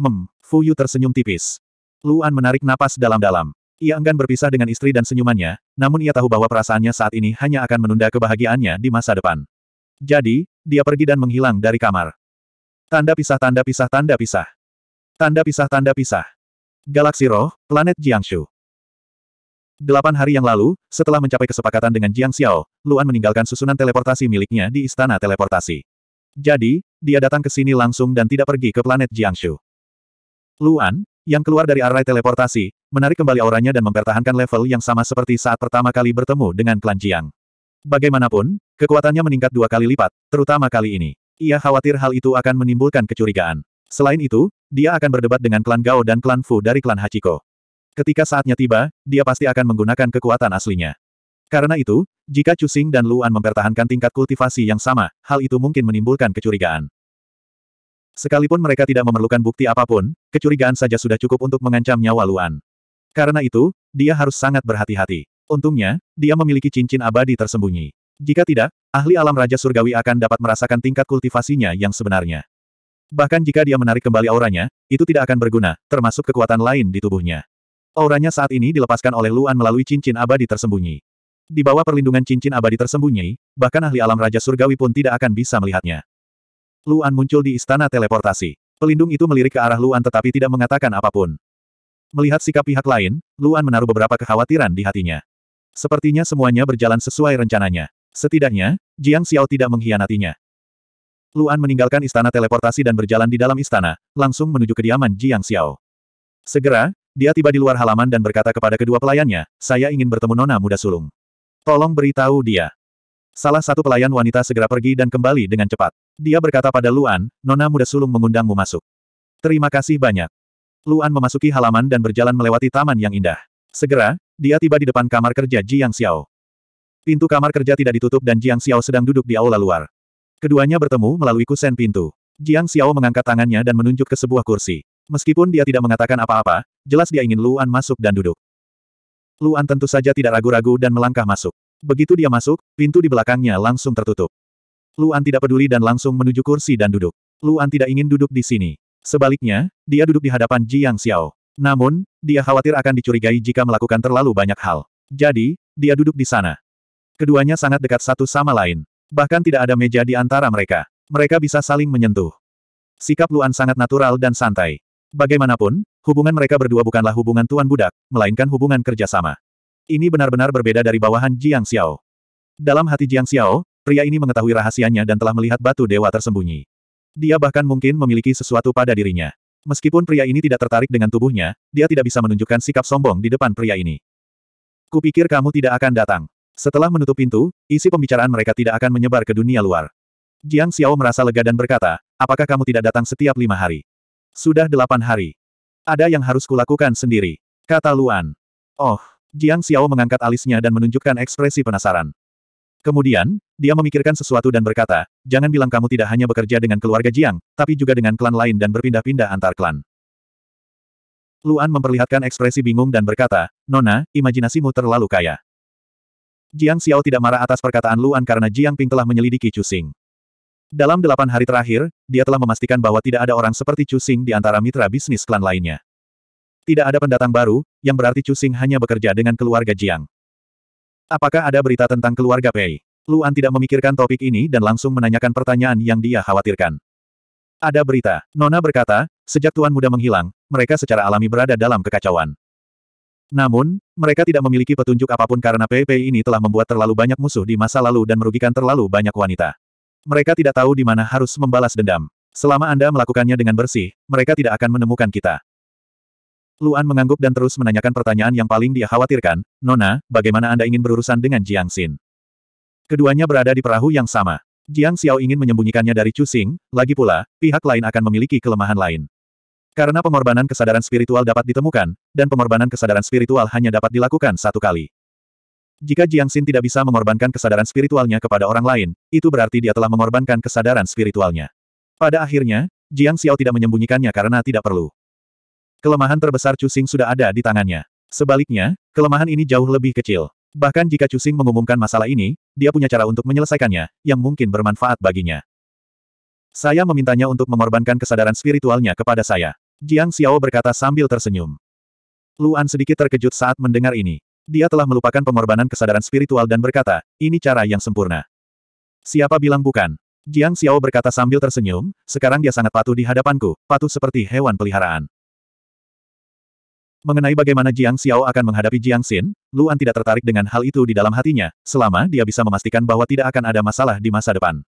Mem, Fu Yu tersenyum tipis. Luan menarik napas dalam-dalam. Ia enggan berpisah dengan istri dan senyumannya, namun ia tahu bahwa perasaannya saat ini hanya akan menunda kebahagiaannya di masa depan. Jadi, dia pergi dan menghilang dari kamar. Tanda pisah tanda pisah tanda pisah. Tanda pisah tanda pisah. Galaksi Roh, Planet Jiangshu. Delapan hari yang lalu, setelah mencapai kesepakatan dengan Jiang Xiao, Luan meninggalkan susunan teleportasi miliknya di istana teleportasi. Jadi, dia datang ke sini langsung dan tidak pergi ke planet Jiangshu. Luan, yang keluar dari array teleportasi, menarik kembali auranya dan mempertahankan level yang sama seperti saat pertama kali bertemu dengan klan Jiang. Bagaimanapun, kekuatannya meningkat dua kali lipat, terutama kali ini. Ia khawatir hal itu akan menimbulkan kecurigaan. Selain itu, dia akan berdebat dengan klan Gao dan klan Fu dari klan Hachiko. Ketika saatnya tiba, dia pasti akan menggunakan kekuatan aslinya. Karena itu, jika Cusing dan Luan mempertahankan tingkat kultivasi yang sama, hal itu mungkin menimbulkan kecurigaan. Sekalipun mereka tidak memerlukan bukti apapun, kecurigaan saja sudah cukup untuk mengancam nyawa Luan. Karena itu, dia harus sangat berhati-hati. Untungnya, dia memiliki cincin abadi tersembunyi. Jika tidak, ahli alam Raja Surgawi akan dapat merasakan tingkat kultivasinya yang sebenarnya. Bahkan jika dia menarik kembali auranya, itu tidak akan berguna, termasuk kekuatan lain di tubuhnya. Auranya saat ini dilepaskan oleh Luan melalui cincin abadi tersembunyi. Di bawah perlindungan cincin abadi tersembunyi, bahkan ahli alam Raja Surgawi pun tidak akan bisa melihatnya. Luan muncul di istana teleportasi. Pelindung itu melirik ke arah Luan tetapi tidak mengatakan apapun. Melihat sikap pihak lain, Luan menaruh beberapa kekhawatiran di hatinya. Sepertinya semuanya berjalan sesuai rencananya. Setidaknya, Jiang Xiao tidak mengkhianatinya. Luan meninggalkan istana teleportasi dan berjalan di dalam istana, langsung menuju kediaman Jiang Xiao. Segera, dia tiba di luar halaman dan berkata kepada kedua pelayannya, saya ingin bertemu Nona Muda Sulung. Tolong beritahu dia. Salah satu pelayan wanita segera pergi dan kembali dengan cepat. Dia berkata pada Luan, Nona muda sulung mengundangmu masuk. Terima kasih banyak. Luan memasuki halaman dan berjalan melewati taman yang indah. Segera, dia tiba di depan kamar kerja Jiang Xiao. Pintu kamar kerja tidak ditutup dan Jiang Xiao sedang duduk di aula luar. Keduanya bertemu melalui kusen pintu. Jiang Xiao mengangkat tangannya dan menunjuk ke sebuah kursi. Meskipun dia tidak mengatakan apa-apa, jelas dia ingin Luan masuk dan duduk. Luan tentu saja tidak ragu-ragu dan melangkah masuk. Begitu dia masuk, pintu di belakangnya langsung tertutup. Luan tidak peduli dan langsung menuju kursi dan duduk. Luan tidak ingin duduk di sini. Sebaliknya, dia duduk di hadapan Jiang Xiao. Namun, dia khawatir akan dicurigai jika melakukan terlalu banyak hal. Jadi, dia duduk di sana. Keduanya sangat dekat satu sama lain. Bahkan tidak ada meja di antara mereka. Mereka bisa saling menyentuh. Sikap Luan sangat natural dan santai. Bagaimanapun, hubungan mereka berdua bukanlah hubungan tuan budak, melainkan hubungan kerjasama. Ini benar-benar berbeda dari bawahan Jiang Xiao. Dalam hati Jiang Xiao, pria ini mengetahui rahasianya dan telah melihat batu dewa tersembunyi. Dia bahkan mungkin memiliki sesuatu pada dirinya. Meskipun pria ini tidak tertarik dengan tubuhnya, dia tidak bisa menunjukkan sikap sombong di depan pria ini. Kupikir kamu tidak akan datang. Setelah menutup pintu, isi pembicaraan mereka tidak akan menyebar ke dunia luar. Jiang Xiao merasa lega dan berkata, apakah kamu tidak datang setiap lima hari? Sudah delapan hari. Ada yang harus kulakukan sendiri. Kata Luan. Oh, Jiang Xiao mengangkat alisnya dan menunjukkan ekspresi penasaran. Kemudian, dia memikirkan sesuatu dan berkata, jangan bilang kamu tidak hanya bekerja dengan keluarga Jiang, tapi juga dengan klan lain dan berpindah-pindah antar klan. Luan memperlihatkan ekspresi bingung dan berkata, Nona, imajinasimu terlalu kaya. Jiang Xiao tidak marah atas perkataan Luan karena Jiang Ping telah menyelidiki Chu Xing. Dalam delapan hari terakhir, dia telah memastikan bahwa tidak ada orang seperti Chu Xing di antara mitra bisnis klan lainnya. Tidak ada pendatang baru, yang berarti Chu hanya bekerja dengan keluarga Jiang. Apakah ada berita tentang keluarga Pei? Luan tidak memikirkan topik ini dan langsung menanyakan pertanyaan yang dia khawatirkan. Ada berita, Nona berkata, sejak Tuan Muda menghilang, mereka secara alami berada dalam kekacauan. Namun, mereka tidak memiliki petunjuk apapun karena Pei Pei ini telah membuat terlalu banyak musuh di masa lalu dan merugikan terlalu banyak wanita. Mereka tidak tahu di mana harus membalas dendam. Selama Anda melakukannya dengan bersih, mereka tidak akan menemukan kita. Luan mengangguk dan terus menanyakan pertanyaan yang paling dia khawatirkan, Nona, bagaimana Anda ingin berurusan dengan Jiang Xin? Keduanya berada di perahu yang sama. Jiang Xiao ingin menyembunyikannya dari Chu Xing, lagi pula, pihak lain akan memiliki kelemahan lain. Karena pengorbanan kesadaran spiritual dapat ditemukan, dan pengorbanan kesadaran spiritual hanya dapat dilakukan satu kali. Jika Jiang Xin tidak bisa mengorbankan kesadaran spiritualnya kepada orang lain, itu berarti dia telah mengorbankan kesadaran spiritualnya. Pada akhirnya, Jiang Xiao tidak menyembunyikannya karena tidak perlu. Kelemahan terbesar Cusing sudah ada di tangannya. Sebaliknya, kelemahan ini jauh lebih kecil. Bahkan jika Cusing mengumumkan masalah ini, dia punya cara untuk menyelesaikannya, yang mungkin bermanfaat baginya. Saya memintanya untuk mengorbankan kesadaran spiritualnya kepada saya. Jiang Xiao berkata sambil tersenyum. Luan sedikit terkejut saat mendengar ini. Dia telah melupakan pengorbanan kesadaran spiritual dan berkata, ini cara yang sempurna. Siapa bilang bukan? Jiang Xiao berkata sambil tersenyum, sekarang dia sangat patuh di hadapanku, patuh seperti hewan peliharaan. Mengenai bagaimana Jiang Xiao akan menghadapi Jiang Xin, Luan tidak tertarik dengan hal itu di dalam hatinya, selama dia bisa memastikan bahwa tidak akan ada masalah di masa depan.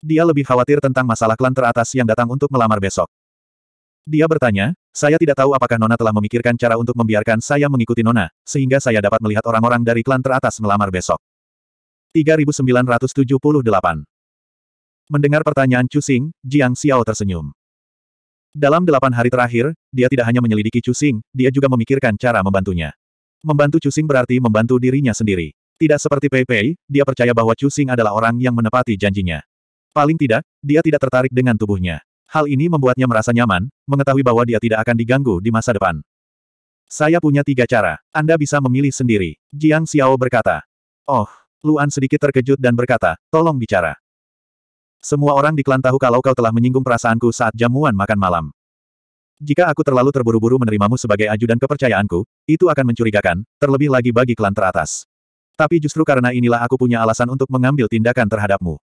Dia lebih khawatir tentang masalah klan teratas yang datang untuk melamar besok. Dia bertanya, saya tidak tahu apakah Nona telah memikirkan cara untuk membiarkan saya mengikuti Nona, sehingga saya dapat melihat orang-orang dari klan teratas melamar besok. 3978 Mendengar pertanyaan Chu Xing, Jiang Xiao tersenyum. Dalam delapan hari terakhir, dia tidak hanya menyelidiki Cusing, dia juga memikirkan cara membantunya. Membantu Cusing berarti membantu dirinya sendiri. Tidak seperti Pei Pei, dia percaya bahwa Cusing adalah orang yang menepati janjinya. Paling tidak, dia tidak tertarik dengan tubuhnya. Hal ini membuatnya merasa nyaman, mengetahui bahwa dia tidak akan diganggu di masa depan. Saya punya tiga cara. Anda bisa memilih sendiri. Jiang Xiao berkata. Oh, Luan sedikit terkejut dan berkata, tolong bicara. Semua orang di klan tahu kalau kau telah menyinggung perasaanku saat jamuan makan malam. Jika aku terlalu terburu-buru menerimamu sebagai ajudan kepercayaanku, itu akan mencurigakan, terlebih lagi bagi klan teratas. Tapi justru karena inilah aku punya alasan untuk mengambil tindakan terhadapmu.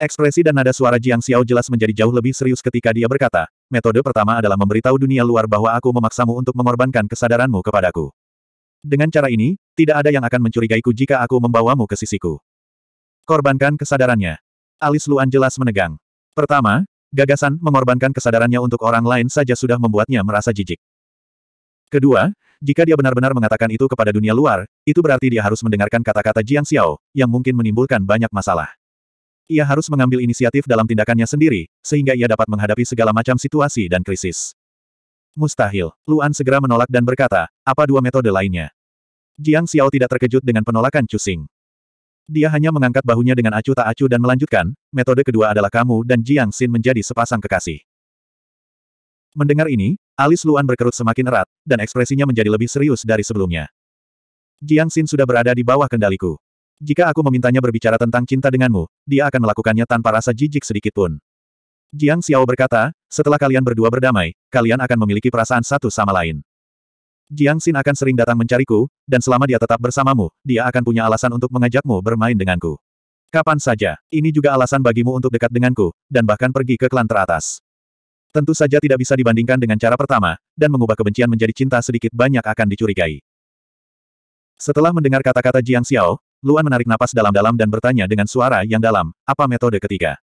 Ekspresi dan nada suara Jiang Xiao jelas menjadi jauh lebih serius ketika dia berkata, metode pertama adalah memberitahu dunia luar bahwa aku memaksamu untuk mengorbankan kesadaranmu kepadaku. Dengan cara ini, tidak ada yang akan mencurigaiku jika aku membawamu ke sisiku. Korbankan kesadarannya. Alis Luan jelas menegang. Pertama, gagasan mengorbankan kesadarannya untuk orang lain saja sudah membuatnya merasa jijik. Kedua, jika dia benar-benar mengatakan itu kepada dunia luar, itu berarti dia harus mendengarkan kata-kata Jiang Xiao, yang mungkin menimbulkan banyak masalah. Ia harus mengambil inisiatif dalam tindakannya sendiri, sehingga ia dapat menghadapi segala macam situasi dan krisis. Mustahil, Luan segera menolak dan berkata, apa dua metode lainnya? Jiang Xiao tidak terkejut dengan penolakan Cusing. Dia hanya mengangkat bahunya dengan acuh tak acuh dan melanjutkan, metode kedua adalah kamu dan Jiang Xin menjadi sepasang kekasih. Mendengar ini, alis Luan berkerut semakin erat, dan ekspresinya menjadi lebih serius dari sebelumnya. Jiang Xin sudah berada di bawah kendaliku. Jika aku memintanya berbicara tentang cinta denganmu, dia akan melakukannya tanpa rasa jijik sedikitpun. Jiang Xiao berkata, setelah kalian berdua berdamai, kalian akan memiliki perasaan satu sama lain. Jiang Xin akan sering datang mencariku, dan selama dia tetap bersamamu, dia akan punya alasan untuk mengajakmu bermain denganku. Kapan saja, ini juga alasan bagimu untuk dekat denganku, dan bahkan pergi ke klan teratas. Tentu saja tidak bisa dibandingkan dengan cara pertama, dan mengubah kebencian menjadi cinta sedikit banyak akan dicurigai. Setelah mendengar kata-kata Jiang Xiao, Luan menarik napas dalam-dalam dan bertanya dengan suara yang dalam, apa metode ketiga?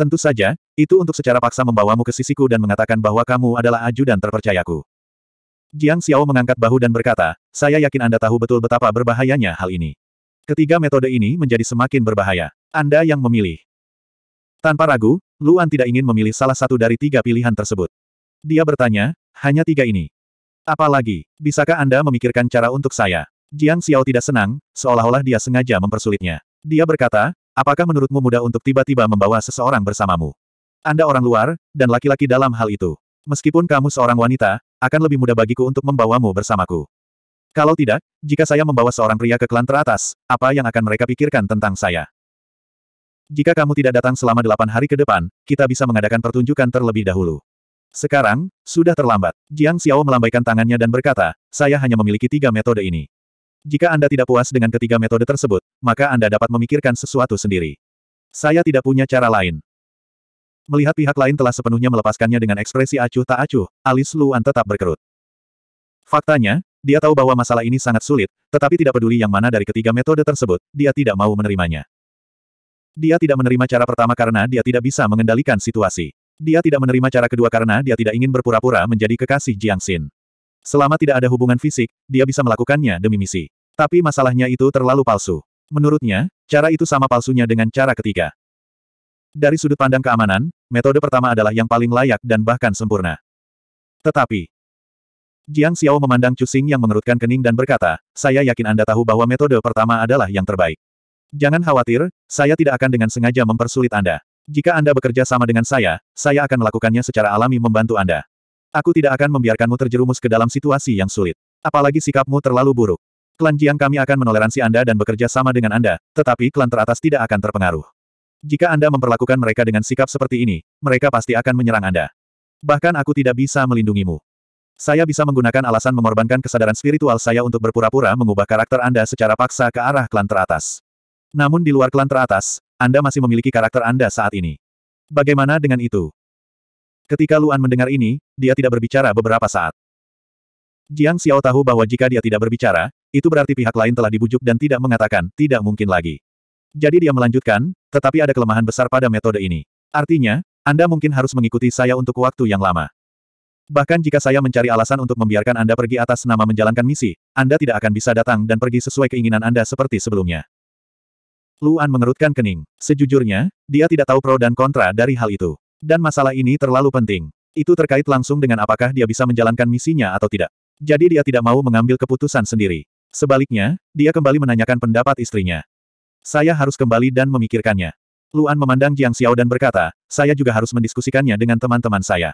Tentu saja, itu untuk secara paksa membawamu ke sisiku dan mengatakan bahwa kamu adalah ajudan terpercayaku. Jiang Xiao mengangkat bahu dan berkata, saya yakin Anda tahu betul betapa berbahayanya hal ini. Ketiga metode ini menjadi semakin berbahaya. Anda yang memilih. Tanpa ragu, Luan tidak ingin memilih salah satu dari tiga pilihan tersebut. Dia bertanya, hanya tiga ini. Apalagi, bisakah Anda memikirkan cara untuk saya? Jiang Xiao tidak senang, seolah-olah dia sengaja mempersulitnya. Dia berkata, apakah menurutmu mudah untuk tiba-tiba membawa seseorang bersamamu? Anda orang luar, dan laki-laki dalam hal itu. Meskipun kamu seorang wanita, akan lebih mudah bagiku untuk membawamu bersamaku. Kalau tidak, jika saya membawa seorang pria ke klan teratas, apa yang akan mereka pikirkan tentang saya? Jika kamu tidak datang selama delapan hari ke depan, kita bisa mengadakan pertunjukan terlebih dahulu. Sekarang, sudah terlambat. Jiang Xiao melambaikan tangannya dan berkata, saya hanya memiliki tiga metode ini. Jika Anda tidak puas dengan ketiga metode tersebut, maka Anda dapat memikirkan sesuatu sendiri. Saya tidak punya cara lain. Melihat pihak lain telah sepenuhnya melepaskannya dengan ekspresi acuh tak acuh, alis Luan tetap berkerut. Faktanya, dia tahu bahwa masalah ini sangat sulit, tetapi tidak peduli yang mana dari ketiga metode tersebut, dia tidak mau menerimanya. Dia tidak menerima cara pertama karena dia tidak bisa mengendalikan situasi. Dia tidak menerima cara kedua karena dia tidak ingin berpura-pura menjadi kekasih Jiang Xin. Selama tidak ada hubungan fisik, dia bisa melakukannya demi misi. Tapi masalahnya itu terlalu palsu. Menurutnya, cara itu sama palsunya dengan cara ketiga. Dari sudut pandang keamanan, metode pertama adalah yang paling layak dan bahkan sempurna. Tetapi, Jiang Xiao memandang Chu Xing yang mengerutkan kening dan berkata, saya yakin Anda tahu bahwa metode pertama adalah yang terbaik. Jangan khawatir, saya tidak akan dengan sengaja mempersulit Anda. Jika Anda bekerja sama dengan saya, saya akan melakukannya secara alami membantu Anda. Aku tidak akan membiarkanmu terjerumus ke dalam situasi yang sulit. Apalagi sikapmu terlalu buruk. Klan Jiang kami akan menoleransi Anda dan bekerja sama dengan Anda, tetapi klan teratas tidak akan terpengaruh. Jika Anda memperlakukan mereka dengan sikap seperti ini, mereka pasti akan menyerang Anda. Bahkan aku tidak bisa melindungimu. Saya bisa menggunakan alasan mengorbankan kesadaran spiritual saya untuk berpura-pura mengubah karakter Anda secara paksa ke arah klan teratas. Namun di luar klan teratas, Anda masih memiliki karakter Anda saat ini. Bagaimana dengan itu? Ketika Luan mendengar ini, dia tidak berbicara beberapa saat. Jiang Xiao tahu bahwa jika dia tidak berbicara, itu berarti pihak lain telah dibujuk dan tidak mengatakan, tidak mungkin lagi. Jadi dia melanjutkan, tetapi ada kelemahan besar pada metode ini. Artinya, Anda mungkin harus mengikuti saya untuk waktu yang lama. Bahkan jika saya mencari alasan untuk membiarkan Anda pergi atas nama menjalankan misi, Anda tidak akan bisa datang dan pergi sesuai keinginan Anda seperti sebelumnya. Luan mengerutkan kening. Sejujurnya, dia tidak tahu pro dan kontra dari hal itu. Dan masalah ini terlalu penting. Itu terkait langsung dengan apakah dia bisa menjalankan misinya atau tidak. Jadi dia tidak mau mengambil keputusan sendiri. Sebaliknya, dia kembali menanyakan pendapat istrinya. Saya harus kembali dan memikirkannya. Luan memandang Jiang Xiao dan berkata, saya juga harus mendiskusikannya dengan teman-teman saya.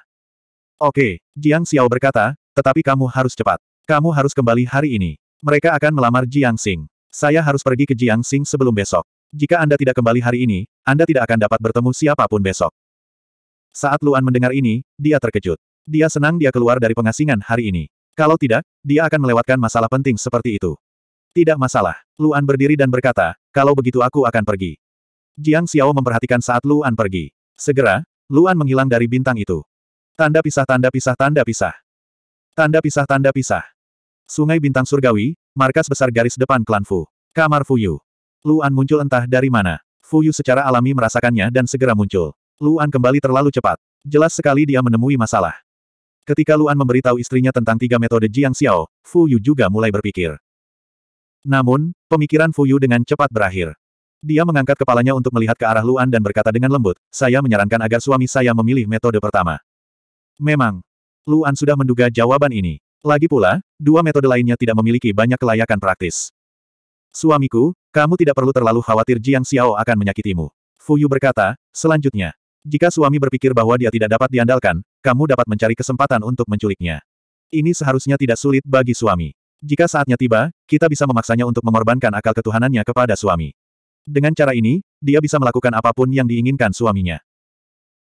Oke, Jiang Xiao berkata, tetapi kamu harus cepat. Kamu harus kembali hari ini. Mereka akan melamar Jiang Xing. Saya harus pergi ke Jiang Xing sebelum besok. Jika Anda tidak kembali hari ini, Anda tidak akan dapat bertemu siapapun besok. Saat Luan mendengar ini, dia terkejut. Dia senang dia keluar dari pengasingan hari ini. Kalau tidak, dia akan melewatkan masalah penting seperti itu. Tidak masalah. Luan berdiri dan berkata, kalau begitu aku akan pergi. Jiang Xiao memperhatikan saat Luan pergi. Segera, Luan menghilang dari bintang itu. Tanda pisah tanda pisah tanda pisah. Tanda pisah tanda pisah. Sungai Bintang Surgawi, markas besar garis depan klan Fu. Kamar Fuyu. Luan muncul entah dari mana. Fuyu secara alami merasakannya dan segera muncul. Luan kembali terlalu cepat. Jelas sekali dia menemui masalah. Ketika Luan memberitahu istrinya tentang tiga metode Jiang Xiao, Fu Yu juga mulai berpikir. Namun, pemikiran Fuyu dengan cepat berakhir. Dia mengangkat kepalanya untuk melihat ke arah Luan dan berkata dengan lembut, saya menyarankan agar suami saya memilih metode pertama. Memang. Luan sudah menduga jawaban ini. Lagi pula, dua metode lainnya tidak memiliki banyak kelayakan praktis. Suamiku, kamu tidak perlu terlalu khawatir Jiang Xiao akan menyakitimu. Fuyu berkata, selanjutnya. Jika suami berpikir bahwa dia tidak dapat diandalkan, kamu dapat mencari kesempatan untuk menculiknya. Ini seharusnya tidak sulit bagi suami. Jika saatnya tiba, kita bisa memaksanya untuk mengorbankan akal ketuhanannya kepada suami. Dengan cara ini, dia bisa melakukan apapun yang diinginkan suaminya.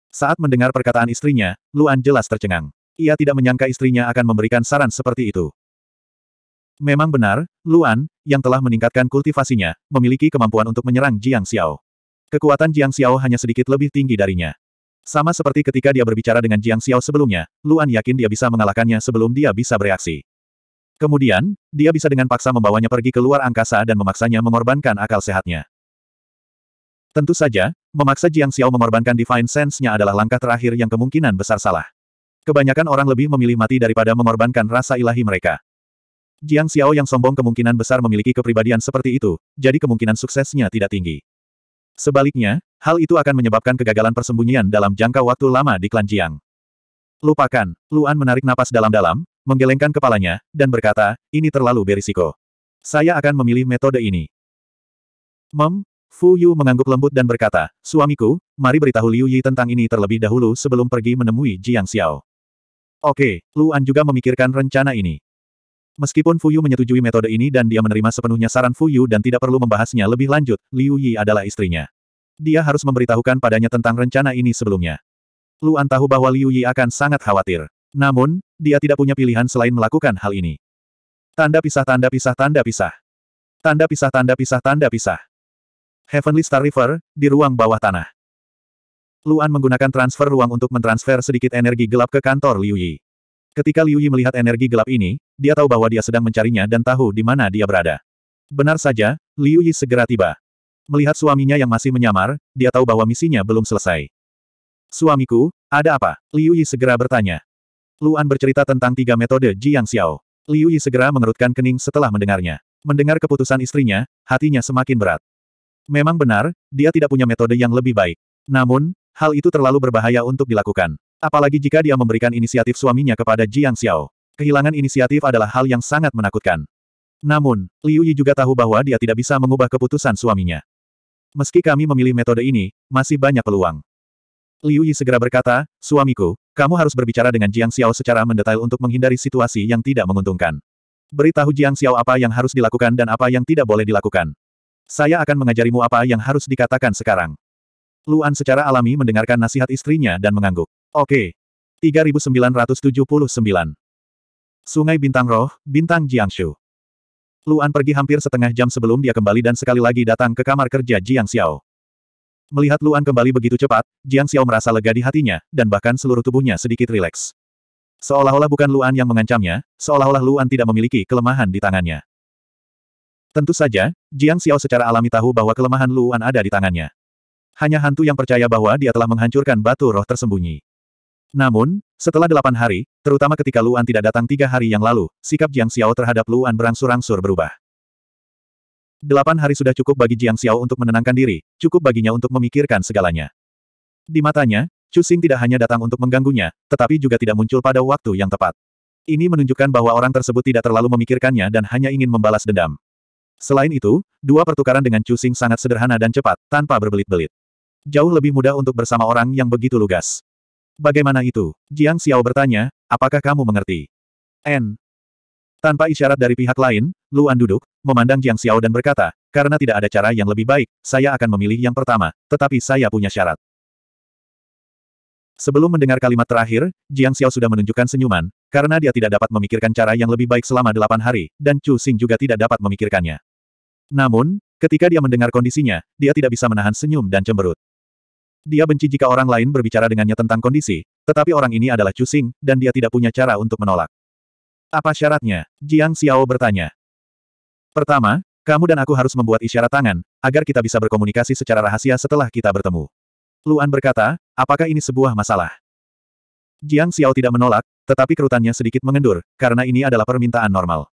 Saat mendengar perkataan istrinya, Luan jelas tercengang. Ia tidak menyangka istrinya akan memberikan saran seperti itu. Memang benar, Luan, yang telah meningkatkan kultivasinya, memiliki kemampuan untuk menyerang Jiang Xiao. Kekuatan Jiang Xiao hanya sedikit lebih tinggi darinya. Sama seperti ketika dia berbicara dengan Jiang Xiao sebelumnya, Luan yakin dia bisa mengalahkannya sebelum dia bisa bereaksi. Kemudian, dia bisa dengan paksa membawanya pergi ke luar angkasa dan memaksanya mengorbankan akal sehatnya. Tentu saja, memaksa Jiang Xiao mengorbankan Divine Sense-nya adalah langkah terakhir yang kemungkinan besar salah. Kebanyakan orang lebih memilih mati daripada mengorbankan rasa ilahi mereka. Jiang Xiao yang sombong kemungkinan besar memiliki kepribadian seperti itu, jadi kemungkinan suksesnya tidak tinggi. Sebaliknya, hal itu akan menyebabkan kegagalan persembunyian dalam jangka waktu lama di klan Jiang. Lupakan, Luan menarik napas dalam-dalam, menggelengkan kepalanya, dan berkata, ini terlalu berisiko. Saya akan memilih metode ini. Mem, Fu Yu mengangguk lembut dan berkata, suamiku, mari beritahu Liu Yi tentang ini terlebih dahulu sebelum pergi menemui Jiang Xiao. Oke, Luan juga memikirkan rencana ini. Meskipun Fu Yu menyetujui metode ini dan dia menerima sepenuhnya saran Fu Yu dan tidak perlu membahasnya lebih lanjut, Liu Yi adalah istrinya. Dia harus memberitahukan padanya tentang rencana ini sebelumnya. Luan tahu bahwa Liu Yi akan sangat khawatir. Namun, dia tidak punya pilihan selain melakukan hal ini. Tanda pisah tanda pisah tanda pisah. Tanda pisah tanda pisah tanda pisah. Heavenly Star River, di ruang bawah tanah. Luan menggunakan transfer ruang untuk mentransfer sedikit energi gelap ke kantor Liu Yi. Ketika Liu Yi melihat energi gelap ini, dia tahu bahwa dia sedang mencarinya dan tahu di mana dia berada. Benar saja, Liu Yi segera tiba. Melihat suaminya yang masih menyamar, dia tahu bahwa misinya belum selesai. Suamiku, ada apa? Liu Yi segera bertanya. Luan bercerita tentang tiga metode Jiang Xiao. Liu Yi segera mengerutkan kening setelah mendengarnya. Mendengar keputusan istrinya, hatinya semakin berat. Memang benar, dia tidak punya metode yang lebih baik. Namun, hal itu terlalu berbahaya untuk dilakukan. Apalagi jika dia memberikan inisiatif suaminya kepada Jiang Xiao. Kehilangan inisiatif adalah hal yang sangat menakutkan. Namun, Liu Yi juga tahu bahwa dia tidak bisa mengubah keputusan suaminya. Meski kami memilih metode ini, masih banyak peluang. Liu Yi segera berkata, suamiku, kamu harus berbicara dengan Jiang Xiao secara mendetail untuk menghindari situasi yang tidak menguntungkan. Beritahu Jiang Xiao apa yang harus dilakukan dan apa yang tidak boleh dilakukan. Saya akan mengajarimu apa yang harus dikatakan sekarang. Luan secara alami mendengarkan nasihat istrinya dan mengangguk. Oke. 3979. Sungai Bintang Roh, Bintang Jiang Jiangshu. Luan pergi hampir setengah jam sebelum dia kembali dan sekali lagi datang ke kamar kerja Jiang Xiao. Melihat Luan kembali begitu cepat, Jiang Xiao merasa lega di hatinya, dan bahkan seluruh tubuhnya sedikit rileks. Seolah-olah bukan Luan yang mengancamnya, seolah-olah Luan tidak memiliki kelemahan di tangannya. Tentu saja, Jiang Xiao secara alami tahu bahwa kelemahan Luan ada di tangannya. Hanya hantu yang percaya bahwa dia telah menghancurkan batu roh tersembunyi. Namun, setelah delapan hari, terutama ketika Luan tidak datang tiga hari yang lalu, sikap Jiang Xiao terhadap Luan berangsur-angsur berubah. Delapan hari sudah cukup bagi Jiang Xiao untuk menenangkan diri, cukup baginya untuk memikirkan segalanya. Di matanya, Chu Xing tidak hanya datang untuk mengganggunya, tetapi juga tidak muncul pada waktu yang tepat. Ini menunjukkan bahwa orang tersebut tidak terlalu memikirkannya dan hanya ingin membalas dendam. Selain itu, dua pertukaran dengan Chu Xing sangat sederhana dan cepat, tanpa berbelit-belit. Jauh lebih mudah untuk bersama orang yang begitu lugas. Bagaimana itu? Jiang Xiao bertanya, apakah kamu mengerti? N. Tanpa isyarat dari pihak lain, Luan duduk, memandang Jiang Xiao dan berkata, karena tidak ada cara yang lebih baik, saya akan memilih yang pertama, tetapi saya punya syarat. Sebelum mendengar kalimat terakhir, Jiang Xiao sudah menunjukkan senyuman, karena dia tidak dapat memikirkan cara yang lebih baik selama delapan hari, dan Chu Xing juga tidak dapat memikirkannya. Namun, ketika dia mendengar kondisinya, dia tidak bisa menahan senyum dan cemberut. Dia benci jika orang lain berbicara dengannya tentang kondisi, tetapi orang ini adalah Chu Xing, dan dia tidak punya cara untuk menolak. Apa syaratnya? Jiang Xiao bertanya. Pertama, kamu dan aku harus membuat isyarat tangan, agar kita bisa berkomunikasi secara rahasia setelah kita bertemu. Luan berkata, apakah ini sebuah masalah? Jiang Xiao tidak menolak, tetapi kerutannya sedikit mengendur, karena ini adalah permintaan normal.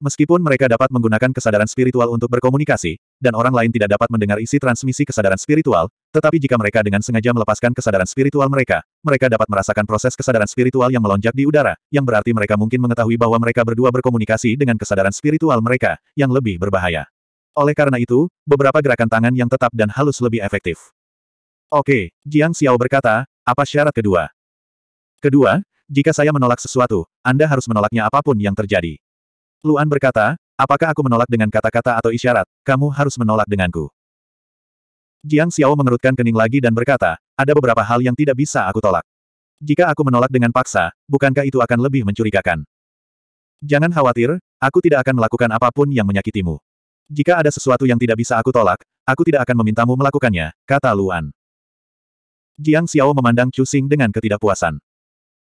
Meskipun mereka dapat menggunakan kesadaran spiritual untuk berkomunikasi, dan orang lain tidak dapat mendengar isi transmisi kesadaran spiritual, tetapi jika mereka dengan sengaja melepaskan kesadaran spiritual mereka, mereka dapat merasakan proses kesadaran spiritual yang melonjak di udara, yang berarti mereka mungkin mengetahui bahwa mereka berdua berkomunikasi dengan kesadaran spiritual mereka, yang lebih berbahaya. Oleh karena itu, beberapa gerakan tangan yang tetap dan halus lebih efektif. Oke, Jiang Xiao berkata, apa syarat kedua? Kedua, jika saya menolak sesuatu, Anda harus menolaknya apapun yang terjadi. Luan berkata, apakah aku menolak dengan kata-kata atau isyarat, kamu harus menolak denganku. Jiang Xiao mengerutkan kening lagi dan berkata, ada beberapa hal yang tidak bisa aku tolak. Jika aku menolak dengan paksa, bukankah itu akan lebih mencurigakan? Jangan khawatir, aku tidak akan melakukan apapun yang menyakitimu. Jika ada sesuatu yang tidak bisa aku tolak, aku tidak akan memintamu melakukannya, kata Luan. Jiang Xiao memandang Chu Xing dengan ketidakpuasan.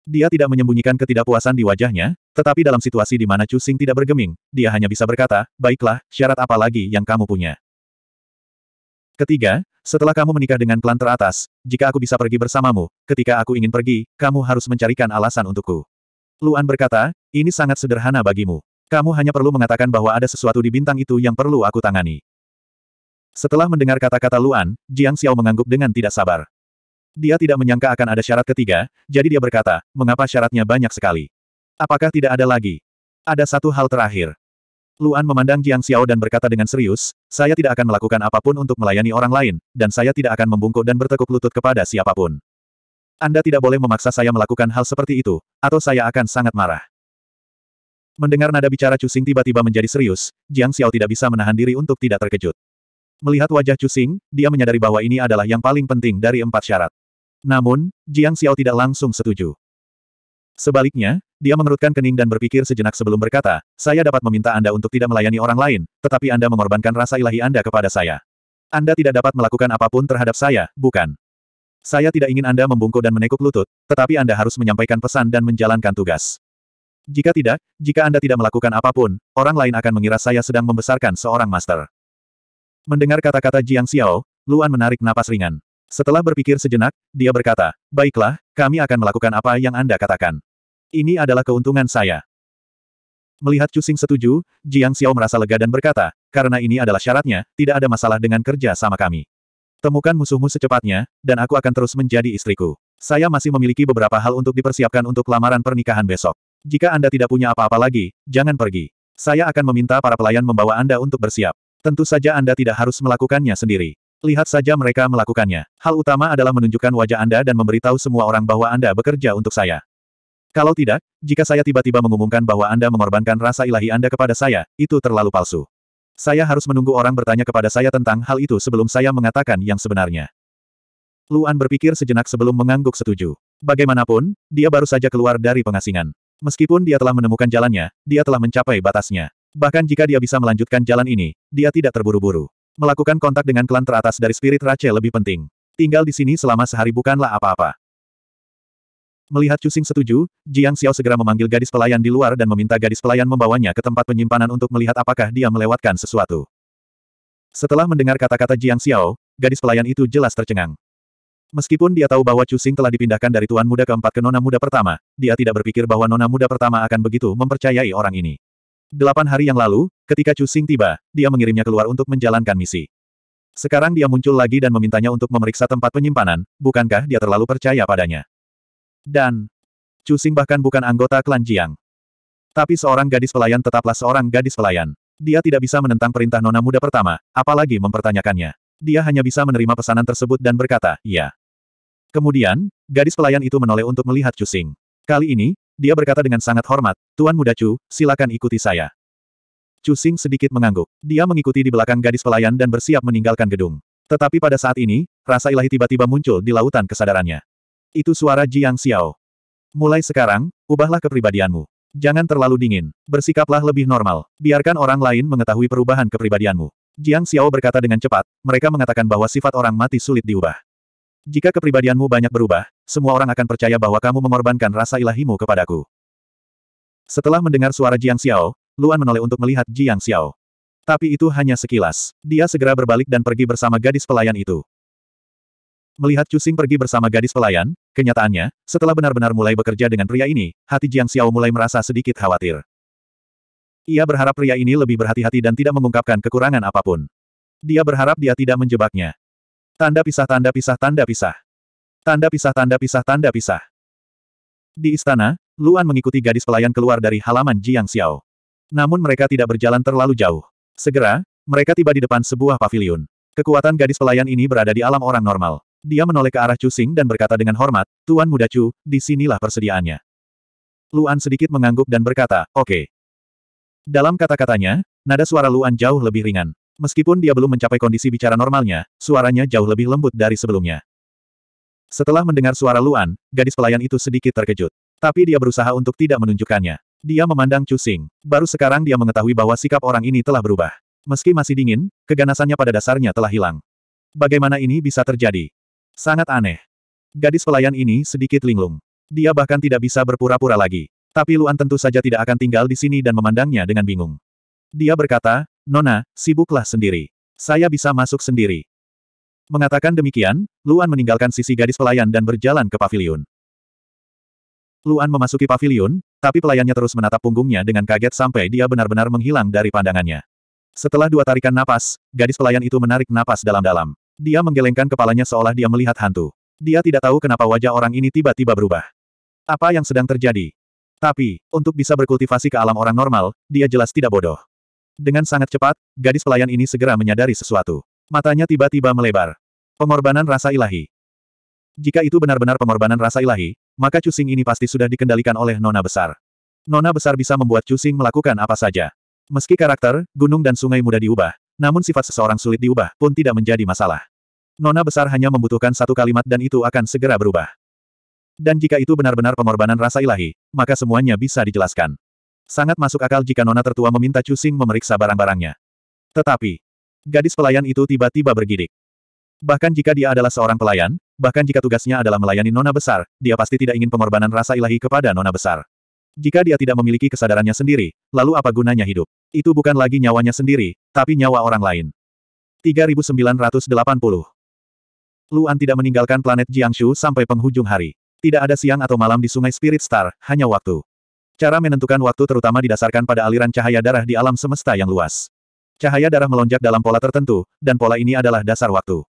Dia tidak menyembunyikan ketidakpuasan di wajahnya, tetapi dalam situasi di mana Chu Xing tidak bergeming, dia hanya bisa berkata, baiklah, syarat apa lagi yang kamu punya? Ketiga, setelah kamu menikah dengan klan teratas, jika aku bisa pergi bersamamu, ketika aku ingin pergi, kamu harus mencarikan alasan untukku. Luan berkata, ini sangat sederhana bagimu. Kamu hanya perlu mengatakan bahwa ada sesuatu di bintang itu yang perlu aku tangani. Setelah mendengar kata-kata Luan, Jiang Xiao mengangguk dengan tidak sabar. Dia tidak menyangka akan ada syarat ketiga, jadi dia berkata, mengapa syaratnya banyak sekali? Apakah tidak ada lagi? Ada satu hal terakhir. Luan memandang Jiang Xiao dan berkata dengan serius, saya tidak akan melakukan apapun untuk melayani orang lain, dan saya tidak akan membungkuk dan bertekuk lutut kepada siapapun. Anda tidak boleh memaksa saya melakukan hal seperti itu, atau saya akan sangat marah. Mendengar nada bicara Chu tiba-tiba menjadi serius, Jiang Xiao tidak bisa menahan diri untuk tidak terkejut. Melihat wajah Chu dia menyadari bahwa ini adalah yang paling penting dari empat syarat. Namun, Jiang Xiao tidak langsung setuju. Sebaliknya, dia mengerutkan kening dan berpikir sejenak sebelum berkata, saya dapat meminta Anda untuk tidak melayani orang lain, tetapi Anda mengorbankan rasa ilahi Anda kepada saya. Anda tidak dapat melakukan apapun terhadap saya, bukan? Saya tidak ingin Anda membungkuk dan menekuk lutut, tetapi Anda harus menyampaikan pesan dan menjalankan tugas. Jika tidak, jika Anda tidak melakukan apapun, orang lain akan mengira saya sedang membesarkan seorang master. Mendengar kata-kata Jiang Xiao, Luan menarik napas ringan. Setelah berpikir sejenak, dia berkata, Baiklah, kami akan melakukan apa yang Anda katakan. Ini adalah keuntungan saya. Melihat Cusing setuju, Jiang Xiao merasa lega dan berkata, karena ini adalah syaratnya, tidak ada masalah dengan kerja sama kami. Temukan musuhmu secepatnya, dan aku akan terus menjadi istriku. Saya masih memiliki beberapa hal untuk dipersiapkan untuk lamaran pernikahan besok. Jika Anda tidak punya apa-apa lagi, jangan pergi. Saya akan meminta para pelayan membawa Anda untuk bersiap. Tentu saja Anda tidak harus melakukannya sendiri. Lihat saja mereka melakukannya. Hal utama adalah menunjukkan wajah Anda dan memberitahu semua orang bahwa Anda bekerja untuk saya. Kalau tidak, jika saya tiba-tiba mengumumkan bahwa Anda mengorbankan rasa ilahi Anda kepada saya, itu terlalu palsu. Saya harus menunggu orang bertanya kepada saya tentang hal itu sebelum saya mengatakan yang sebenarnya. Luan berpikir sejenak sebelum mengangguk setuju. Bagaimanapun, dia baru saja keluar dari pengasingan. Meskipun dia telah menemukan jalannya, dia telah mencapai batasnya. Bahkan jika dia bisa melanjutkan jalan ini, dia tidak terburu-buru. Melakukan kontak dengan klan teratas dari spirit Rache lebih penting. Tinggal di sini selama sehari bukanlah apa-apa. Melihat Cusing setuju, Jiang Xiao segera memanggil gadis pelayan di luar dan meminta gadis pelayan membawanya ke tempat penyimpanan untuk melihat apakah dia melewatkan sesuatu. Setelah mendengar kata-kata Jiang Xiao, gadis pelayan itu jelas tercengang. Meskipun dia tahu bahwa Cusing telah dipindahkan dari tuan muda keempat ke nona muda pertama, dia tidak berpikir bahwa nona muda pertama akan begitu mempercayai orang ini. Delapan hari yang lalu, ketika Cusing tiba, dia mengirimnya keluar untuk menjalankan misi. Sekarang dia muncul lagi dan memintanya untuk memeriksa tempat penyimpanan, bukankah dia terlalu percaya padanya? Dan, Cusing bahkan bukan anggota klan Jiang. Tapi seorang gadis pelayan tetaplah seorang gadis pelayan. Dia tidak bisa menentang perintah nona muda pertama, apalagi mempertanyakannya. Dia hanya bisa menerima pesanan tersebut dan berkata, iya. Kemudian, gadis pelayan itu menoleh untuk melihat Cusing. Kali ini, dia berkata dengan sangat hormat, Tuan Muda Chu, silakan ikuti saya. Cusing sedikit mengangguk. Dia mengikuti di belakang gadis pelayan dan bersiap meninggalkan gedung. Tetapi pada saat ini, rasa ilahi tiba-tiba muncul di lautan kesadarannya. Itu suara Jiang Xiao. Mulai sekarang, ubahlah kepribadianmu. Jangan terlalu dingin. Bersikaplah lebih normal. Biarkan orang lain mengetahui perubahan kepribadianmu. Jiang Xiao berkata dengan cepat, mereka mengatakan bahwa sifat orang mati sulit diubah. Jika kepribadianmu banyak berubah, semua orang akan percaya bahwa kamu mengorbankan rasa ilahimu kepadaku. Setelah mendengar suara Jiang Xiao, Luan menoleh untuk melihat Jiang Xiao. Tapi itu hanya sekilas. Dia segera berbalik dan pergi bersama gadis pelayan itu. Melihat Cusing pergi bersama gadis pelayan, kenyataannya, setelah benar-benar mulai bekerja dengan pria ini, hati Jiang Xiao mulai merasa sedikit khawatir. Ia berharap pria ini lebih berhati-hati dan tidak mengungkapkan kekurangan apapun. Dia berharap dia tidak menjebaknya. Tanda pisah tanda pisah tanda pisah. Tanda pisah tanda pisah tanda pisah. Di istana, Luan mengikuti gadis pelayan keluar dari halaman Jiang Xiao. Namun mereka tidak berjalan terlalu jauh. Segera, mereka tiba di depan sebuah pavilion. Kekuatan gadis pelayan ini berada di alam orang normal. Dia menoleh ke arah Chu dan berkata dengan hormat, Tuan Muda Chu, disinilah persediaannya. Luan sedikit mengangguk dan berkata, oke. Okay. Dalam kata-katanya, nada suara Luan jauh lebih ringan. Meskipun dia belum mencapai kondisi bicara normalnya, suaranya jauh lebih lembut dari sebelumnya. Setelah mendengar suara Luan, gadis pelayan itu sedikit terkejut. Tapi dia berusaha untuk tidak menunjukkannya. Dia memandang Chu Baru sekarang dia mengetahui bahwa sikap orang ini telah berubah. Meski masih dingin, keganasannya pada dasarnya telah hilang. Bagaimana ini bisa terjadi? Sangat aneh. Gadis pelayan ini sedikit linglung. Dia bahkan tidak bisa berpura-pura lagi. Tapi Luan tentu saja tidak akan tinggal di sini dan memandangnya dengan bingung. Dia berkata, Nona, sibuklah sendiri. Saya bisa masuk sendiri. Mengatakan demikian, Luan meninggalkan sisi gadis pelayan dan berjalan ke pavilion. Luan memasuki pavilion, tapi pelayannya terus menatap punggungnya dengan kaget sampai dia benar-benar menghilang dari pandangannya. Setelah dua tarikan napas, gadis pelayan itu menarik napas dalam-dalam. Dia menggelengkan kepalanya seolah dia melihat hantu. Dia tidak tahu kenapa wajah orang ini tiba-tiba berubah. Apa yang sedang terjadi? Tapi, untuk bisa berkultivasi ke alam orang normal, dia jelas tidak bodoh. Dengan sangat cepat, gadis pelayan ini segera menyadari sesuatu. Matanya tiba-tiba melebar. Pengorbanan rasa ilahi. Jika itu benar-benar pengorbanan rasa ilahi, maka cusing ini pasti sudah dikendalikan oleh nona besar. Nona besar bisa membuat cusing melakukan apa saja. Meski karakter, gunung dan sungai mudah diubah, namun sifat seseorang sulit diubah pun tidak menjadi masalah. Nona besar hanya membutuhkan satu kalimat dan itu akan segera berubah. Dan jika itu benar-benar pengorbanan rasa ilahi, maka semuanya bisa dijelaskan. Sangat masuk akal jika Nona tertua meminta Cusing memeriksa barang-barangnya. Tetapi, gadis pelayan itu tiba-tiba bergidik. Bahkan jika dia adalah seorang pelayan, bahkan jika tugasnya adalah melayani Nona besar, dia pasti tidak ingin pengorbanan rasa ilahi kepada Nona besar. Jika dia tidak memiliki kesadarannya sendiri, lalu apa gunanya hidup? Itu bukan lagi nyawanya sendiri, tapi nyawa orang lain. 3980 Luan tidak meninggalkan planet Jiangshu sampai penghujung hari. Tidak ada siang atau malam di sungai Spirit Star, hanya waktu. Cara menentukan waktu terutama didasarkan pada aliran cahaya darah di alam semesta yang luas. Cahaya darah melonjak dalam pola tertentu, dan pola ini adalah dasar waktu.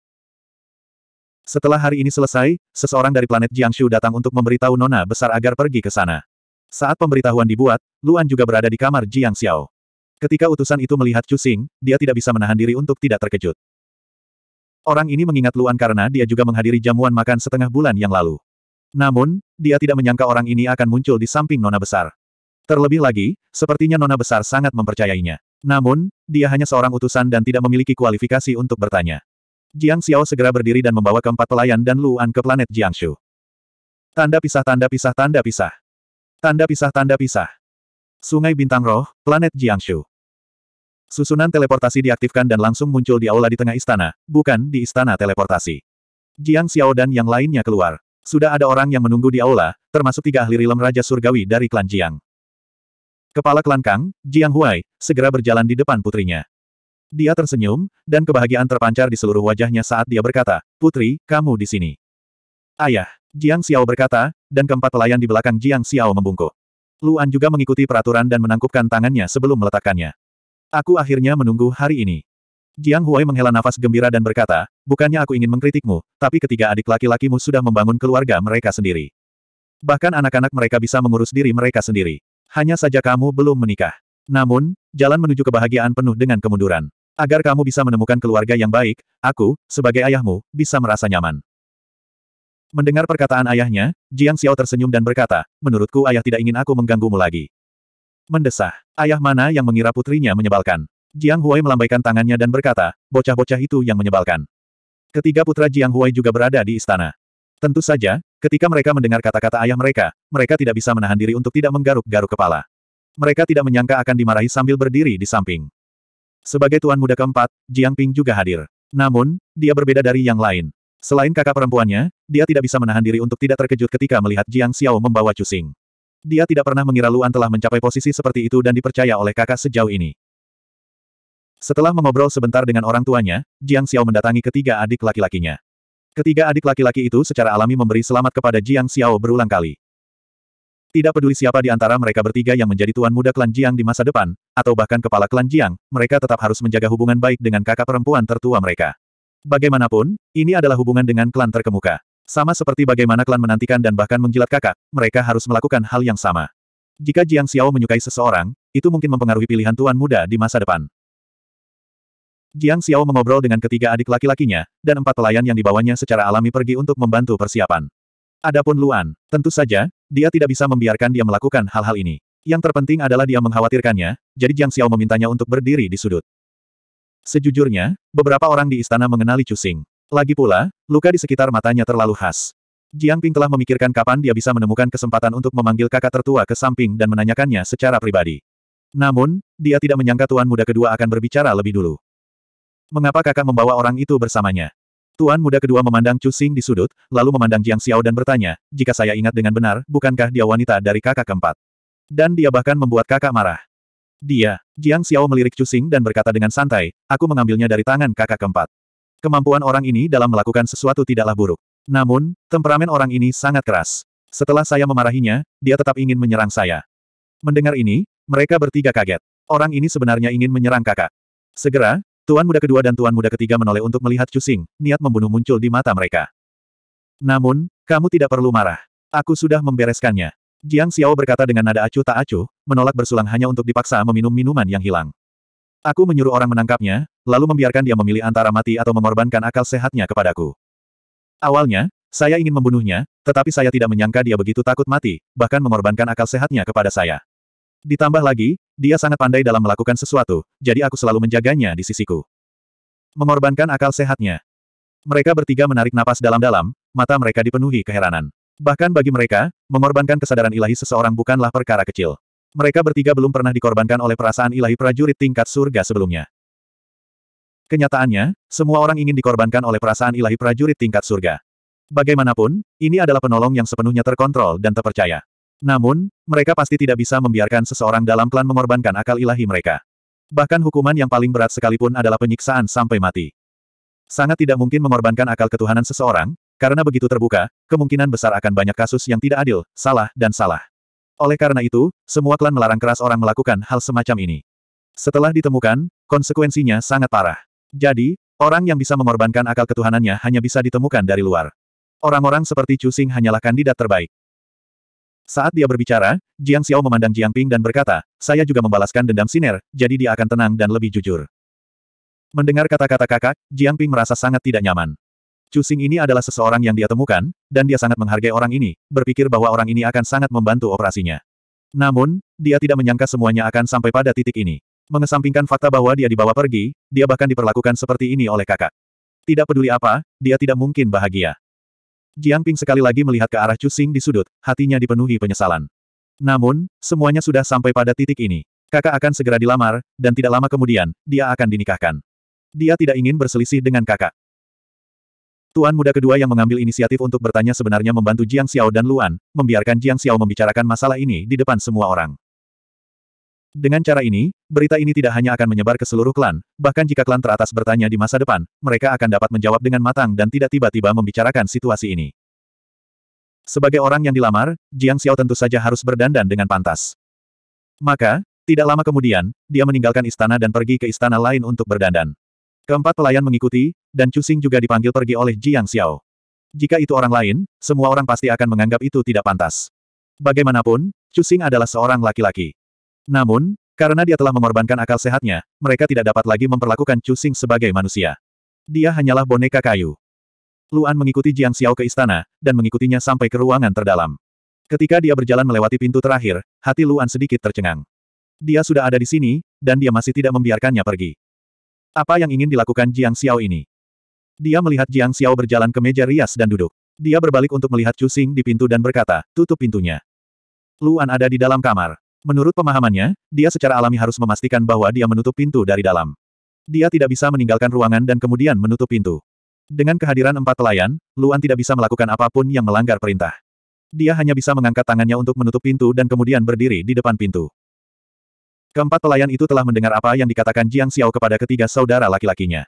Setelah hari ini selesai, seseorang dari planet Jiangshu datang untuk memberitahu Nona besar agar pergi ke sana. Saat pemberitahuan dibuat, Luan juga berada di kamar Jiang Xiao. Ketika utusan itu melihat Chu Xing, dia tidak bisa menahan diri untuk tidak terkejut. Orang ini mengingat Luan karena dia juga menghadiri jamuan makan setengah bulan yang lalu. Namun, dia tidak menyangka orang ini akan muncul di samping Nona Besar. Terlebih lagi, sepertinya Nona Besar sangat mempercayainya. Namun, dia hanya seorang utusan dan tidak memiliki kualifikasi untuk bertanya. Jiang Xiao segera berdiri dan membawa keempat pelayan dan Luan ke planet Jiangsu. Tanda pisah tanda pisah tanda pisah. Tanda pisah-tanda pisah. Sungai Bintang Roh, Planet Jiangshu. Susunan teleportasi diaktifkan dan langsung muncul di aula di tengah istana, bukan di istana teleportasi. Jiang Xiao dan yang lainnya keluar. Sudah ada orang yang menunggu di aula, termasuk tiga ahli rilem Raja Surgawi dari klan Jiang. Kepala klan Kang, Jiang Huai, segera berjalan di depan putrinya. Dia tersenyum, dan kebahagiaan terpancar di seluruh wajahnya saat dia berkata, Putri, kamu di sini. Ayah. Jiang Xiao berkata, dan keempat pelayan di belakang Jiang Xiao membungkuk. Luan juga mengikuti peraturan dan menangkupkan tangannya sebelum meletakkannya. Aku akhirnya menunggu hari ini. Jiang Huai menghela nafas gembira dan berkata, bukannya aku ingin mengkritikmu, tapi ketiga adik laki-lakimu sudah membangun keluarga mereka sendiri. Bahkan anak-anak mereka bisa mengurus diri mereka sendiri. Hanya saja kamu belum menikah. Namun, jalan menuju kebahagiaan penuh dengan kemunduran. Agar kamu bisa menemukan keluarga yang baik, aku, sebagai ayahmu, bisa merasa nyaman. Mendengar perkataan ayahnya, Jiang Xiao tersenyum dan berkata, menurutku ayah tidak ingin aku mengganggumu lagi. Mendesah, ayah mana yang mengira putrinya menyebalkan? Jiang Huai melambaikan tangannya dan berkata, bocah-bocah itu yang menyebalkan. Ketiga putra Jiang Huai juga berada di istana. Tentu saja, ketika mereka mendengar kata-kata ayah mereka, mereka tidak bisa menahan diri untuk tidak menggaruk-garuk kepala. Mereka tidak menyangka akan dimarahi sambil berdiri di samping. Sebagai tuan muda keempat, Jiang Ping juga hadir. Namun, dia berbeda dari yang lain. Selain kakak perempuannya, dia tidak bisa menahan diri untuk tidak terkejut ketika melihat Jiang Xiao membawa Cusing. Dia tidak pernah mengira Luan telah mencapai posisi seperti itu dan dipercaya oleh kakak sejauh ini. Setelah mengobrol sebentar dengan orang tuanya, Jiang Xiao mendatangi ketiga adik laki-lakinya. Ketiga adik laki-laki itu secara alami memberi selamat kepada Jiang Xiao berulang kali. Tidak peduli siapa di antara mereka bertiga yang menjadi tuan muda klan Jiang di masa depan, atau bahkan kepala klan Jiang, mereka tetap harus menjaga hubungan baik dengan kakak perempuan tertua mereka. Bagaimanapun, ini adalah hubungan dengan klan terkemuka. Sama seperti bagaimana klan menantikan dan bahkan menjilat kakak, mereka harus melakukan hal yang sama. Jika Jiang Xiao menyukai seseorang, itu mungkin mempengaruhi pilihan tuan muda di masa depan. Jiang Xiao mengobrol dengan ketiga adik laki-lakinya, dan empat pelayan yang dibawanya secara alami pergi untuk membantu persiapan. Adapun Luan, tentu saja, dia tidak bisa membiarkan dia melakukan hal-hal ini. Yang terpenting adalah dia mengkhawatirkannya, jadi Jiang Xiao memintanya untuk berdiri di sudut. Sejujurnya, beberapa orang di istana mengenali Cusing. Lagi pula, luka di sekitar matanya terlalu khas. Jiang Ping telah memikirkan kapan dia bisa menemukan kesempatan untuk memanggil kakak tertua ke samping dan menanyakannya secara pribadi. Namun, dia tidak menyangka tuan muda kedua akan berbicara lebih dulu. Mengapa kakak membawa orang itu bersamanya? Tuan muda kedua memandang Chu di sudut, lalu memandang Jiang Xiao dan bertanya, jika saya ingat dengan benar, bukankah dia wanita dari kakak keempat? Dan dia bahkan membuat kakak marah. Dia, Jiang Xiao melirik Cusing dan berkata dengan santai, aku mengambilnya dari tangan kakak keempat. Kemampuan orang ini dalam melakukan sesuatu tidaklah buruk. Namun, temperamen orang ini sangat keras. Setelah saya memarahinya, dia tetap ingin menyerang saya. Mendengar ini, mereka bertiga kaget. Orang ini sebenarnya ingin menyerang kakak. Segera, Tuan Muda kedua dan Tuan Muda ketiga menoleh untuk melihat Cusing, niat membunuh muncul di mata mereka. Namun, kamu tidak perlu marah. Aku sudah membereskannya. Jiang Xiao berkata dengan nada acuh tak acuh, menolak bersulang hanya untuk dipaksa meminum minuman yang hilang. Aku menyuruh orang menangkapnya, lalu membiarkan dia memilih antara mati atau mengorbankan akal sehatnya kepadaku. Awalnya, saya ingin membunuhnya, tetapi saya tidak menyangka dia begitu takut mati, bahkan mengorbankan akal sehatnya kepada saya. Ditambah lagi, dia sangat pandai dalam melakukan sesuatu, jadi aku selalu menjaganya di sisiku. Mengorbankan akal sehatnya. Mereka bertiga menarik napas dalam-dalam, mata mereka dipenuhi keheranan. Bahkan bagi mereka, mengorbankan kesadaran ilahi seseorang bukanlah perkara kecil. Mereka bertiga belum pernah dikorbankan oleh perasaan ilahi prajurit tingkat surga sebelumnya. Kenyataannya, semua orang ingin dikorbankan oleh perasaan ilahi prajurit tingkat surga. Bagaimanapun, ini adalah penolong yang sepenuhnya terkontrol dan terpercaya. Namun, mereka pasti tidak bisa membiarkan seseorang dalam klan mengorbankan akal ilahi mereka. Bahkan hukuman yang paling berat sekalipun adalah penyiksaan sampai mati. Sangat tidak mungkin mengorbankan akal ketuhanan seseorang, karena begitu terbuka, kemungkinan besar akan banyak kasus yang tidak adil, salah, dan salah. Oleh karena itu, semua klan melarang keras orang melakukan hal semacam ini. Setelah ditemukan, konsekuensinya sangat parah. Jadi, orang yang bisa mengorbankan akal ketuhanannya hanya bisa ditemukan dari luar. Orang-orang seperti Chu Xing hanyalah kandidat terbaik. Saat dia berbicara, Jiang Xiao memandang Jiang Ping dan berkata, saya juga membalaskan dendam Siner, jadi dia akan tenang dan lebih jujur. Mendengar kata-kata kakak, Jiang Ping merasa sangat tidak nyaman. Chu Xing ini adalah seseorang yang dia temukan, dan dia sangat menghargai orang ini, berpikir bahwa orang ini akan sangat membantu operasinya. Namun, dia tidak menyangka semuanya akan sampai pada titik ini. Mengesampingkan fakta bahwa dia dibawa pergi, dia bahkan diperlakukan seperti ini oleh kakak. Tidak peduli apa, dia tidak mungkin bahagia. Jiang Ping sekali lagi melihat ke arah Chu Xing di sudut, hatinya dipenuhi penyesalan. Namun, semuanya sudah sampai pada titik ini. Kakak akan segera dilamar, dan tidak lama kemudian, dia akan dinikahkan. Dia tidak ingin berselisih dengan kakak. Tuan muda kedua yang mengambil inisiatif untuk bertanya sebenarnya membantu Jiang Xiao dan Luan, membiarkan Jiang Xiao membicarakan masalah ini di depan semua orang. Dengan cara ini, berita ini tidak hanya akan menyebar ke seluruh klan, bahkan jika klan teratas bertanya di masa depan, mereka akan dapat menjawab dengan matang dan tidak tiba-tiba membicarakan situasi ini. Sebagai orang yang dilamar, Jiang Xiao tentu saja harus berdandan dengan pantas. Maka, tidak lama kemudian, dia meninggalkan istana dan pergi ke istana lain untuk berdandan. Keempat pelayan mengikuti, dan Cusing juga dipanggil pergi oleh Jiang Xiao. Jika itu orang lain, semua orang pasti akan menganggap itu tidak pantas. Bagaimanapun, Cusing adalah seorang laki-laki. Namun, karena dia telah mengorbankan akal sehatnya, mereka tidak dapat lagi memperlakukan Cusing sebagai manusia. Dia hanyalah boneka kayu. Luan mengikuti Jiang Xiao ke istana, dan mengikutinya sampai ke ruangan terdalam. Ketika dia berjalan melewati pintu terakhir, hati Luan sedikit tercengang. Dia sudah ada di sini, dan dia masih tidak membiarkannya pergi. Apa yang ingin dilakukan Jiang Xiao ini? Dia melihat Jiang Xiao berjalan ke meja rias dan duduk. Dia berbalik untuk melihat Chu Xing di pintu dan berkata, tutup pintunya. Luan ada di dalam kamar. Menurut pemahamannya, dia secara alami harus memastikan bahwa dia menutup pintu dari dalam. Dia tidak bisa meninggalkan ruangan dan kemudian menutup pintu. Dengan kehadiran empat pelayan, Luan tidak bisa melakukan apapun yang melanggar perintah. Dia hanya bisa mengangkat tangannya untuk menutup pintu dan kemudian berdiri di depan pintu. Keempat pelayan itu telah mendengar apa yang dikatakan Jiang Xiao kepada ketiga saudara laki-lakinya.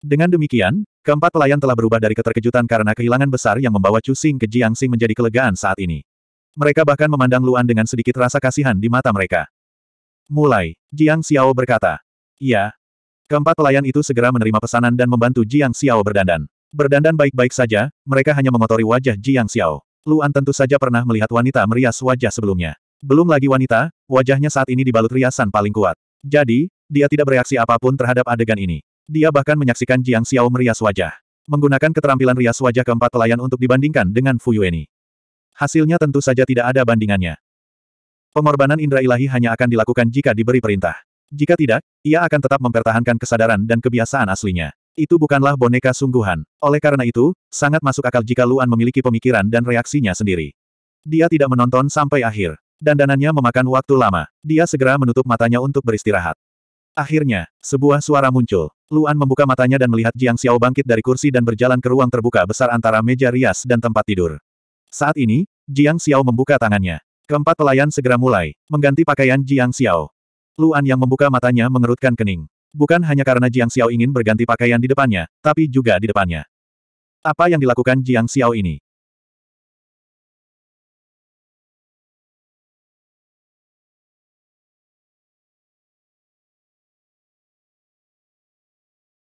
Dengan demikian, keempat pelayan telah berubah dari keterkejutan karena kehilangan besar yang membawa Chu Xing ke Jiang Xing menjadi kelegaan saat ini. Mereka bahkan memandang Luan dengan sedikit rasa kasihan di mata mereka. Mulai, Jiang Xiao berkata. Iya. Keempat pelayan itu segera menerima pesanan dan membantu Jiang Xiao berdandan. Berdandan baik-baik saja, mereka hanya mengotori wajah Jiang Xiao. Luan tentu saja pernah melihat wanita merias wajah sebelumnya. Belum lagi wanita, wajahnya saat ini dibalut riasan paling kuat. Jadi, dia tidak bereaksi apapun terhadap adegan ini. Dia bahkan menyaksikan Jiang Xiao merias wajah. Menggunakan keterampilan rias wajah keempat pelayan untuk dibandingkan dengan Fu Yueni. Hasilnya tentu saja tidak ada bandingannya. Pengorbanan indra ilahi hanya akan dilakukan jika diberi perintah. Jika tidak, ia akan tetap mempertahankan kesadaran dan kebiasaan aslinya. Itu bukanlah boneka sungguhan. Oleh karena itu, sangat masuk akal jika Luan memiliki pemikiran dan reaksinya sendiri. Dia tidak menonton sampai akhir dandanannya memakan waktu lama. Dia segera menutup matanya untuk beristirahat. Akhirnya, sebuah suara muncul. Luan membuka matanya dan melihat Jiang Xiao bangkit dari kursi dan berjalan ke ruang terbuka besar antara meja rias dan tempat tidur. Saat ini, Jiang Xiao membuka tangannya. Keempat pelayan segera mulai, mengganti pakaian Jiang Xiao. Luan yang membuka matanya mengerutkan kening. Bukan hanya karena Jiang Xiao ingin berganti pakaian di depannya, tapi juga di depannya. Apa yang dilakukan Jiang Xiao ini?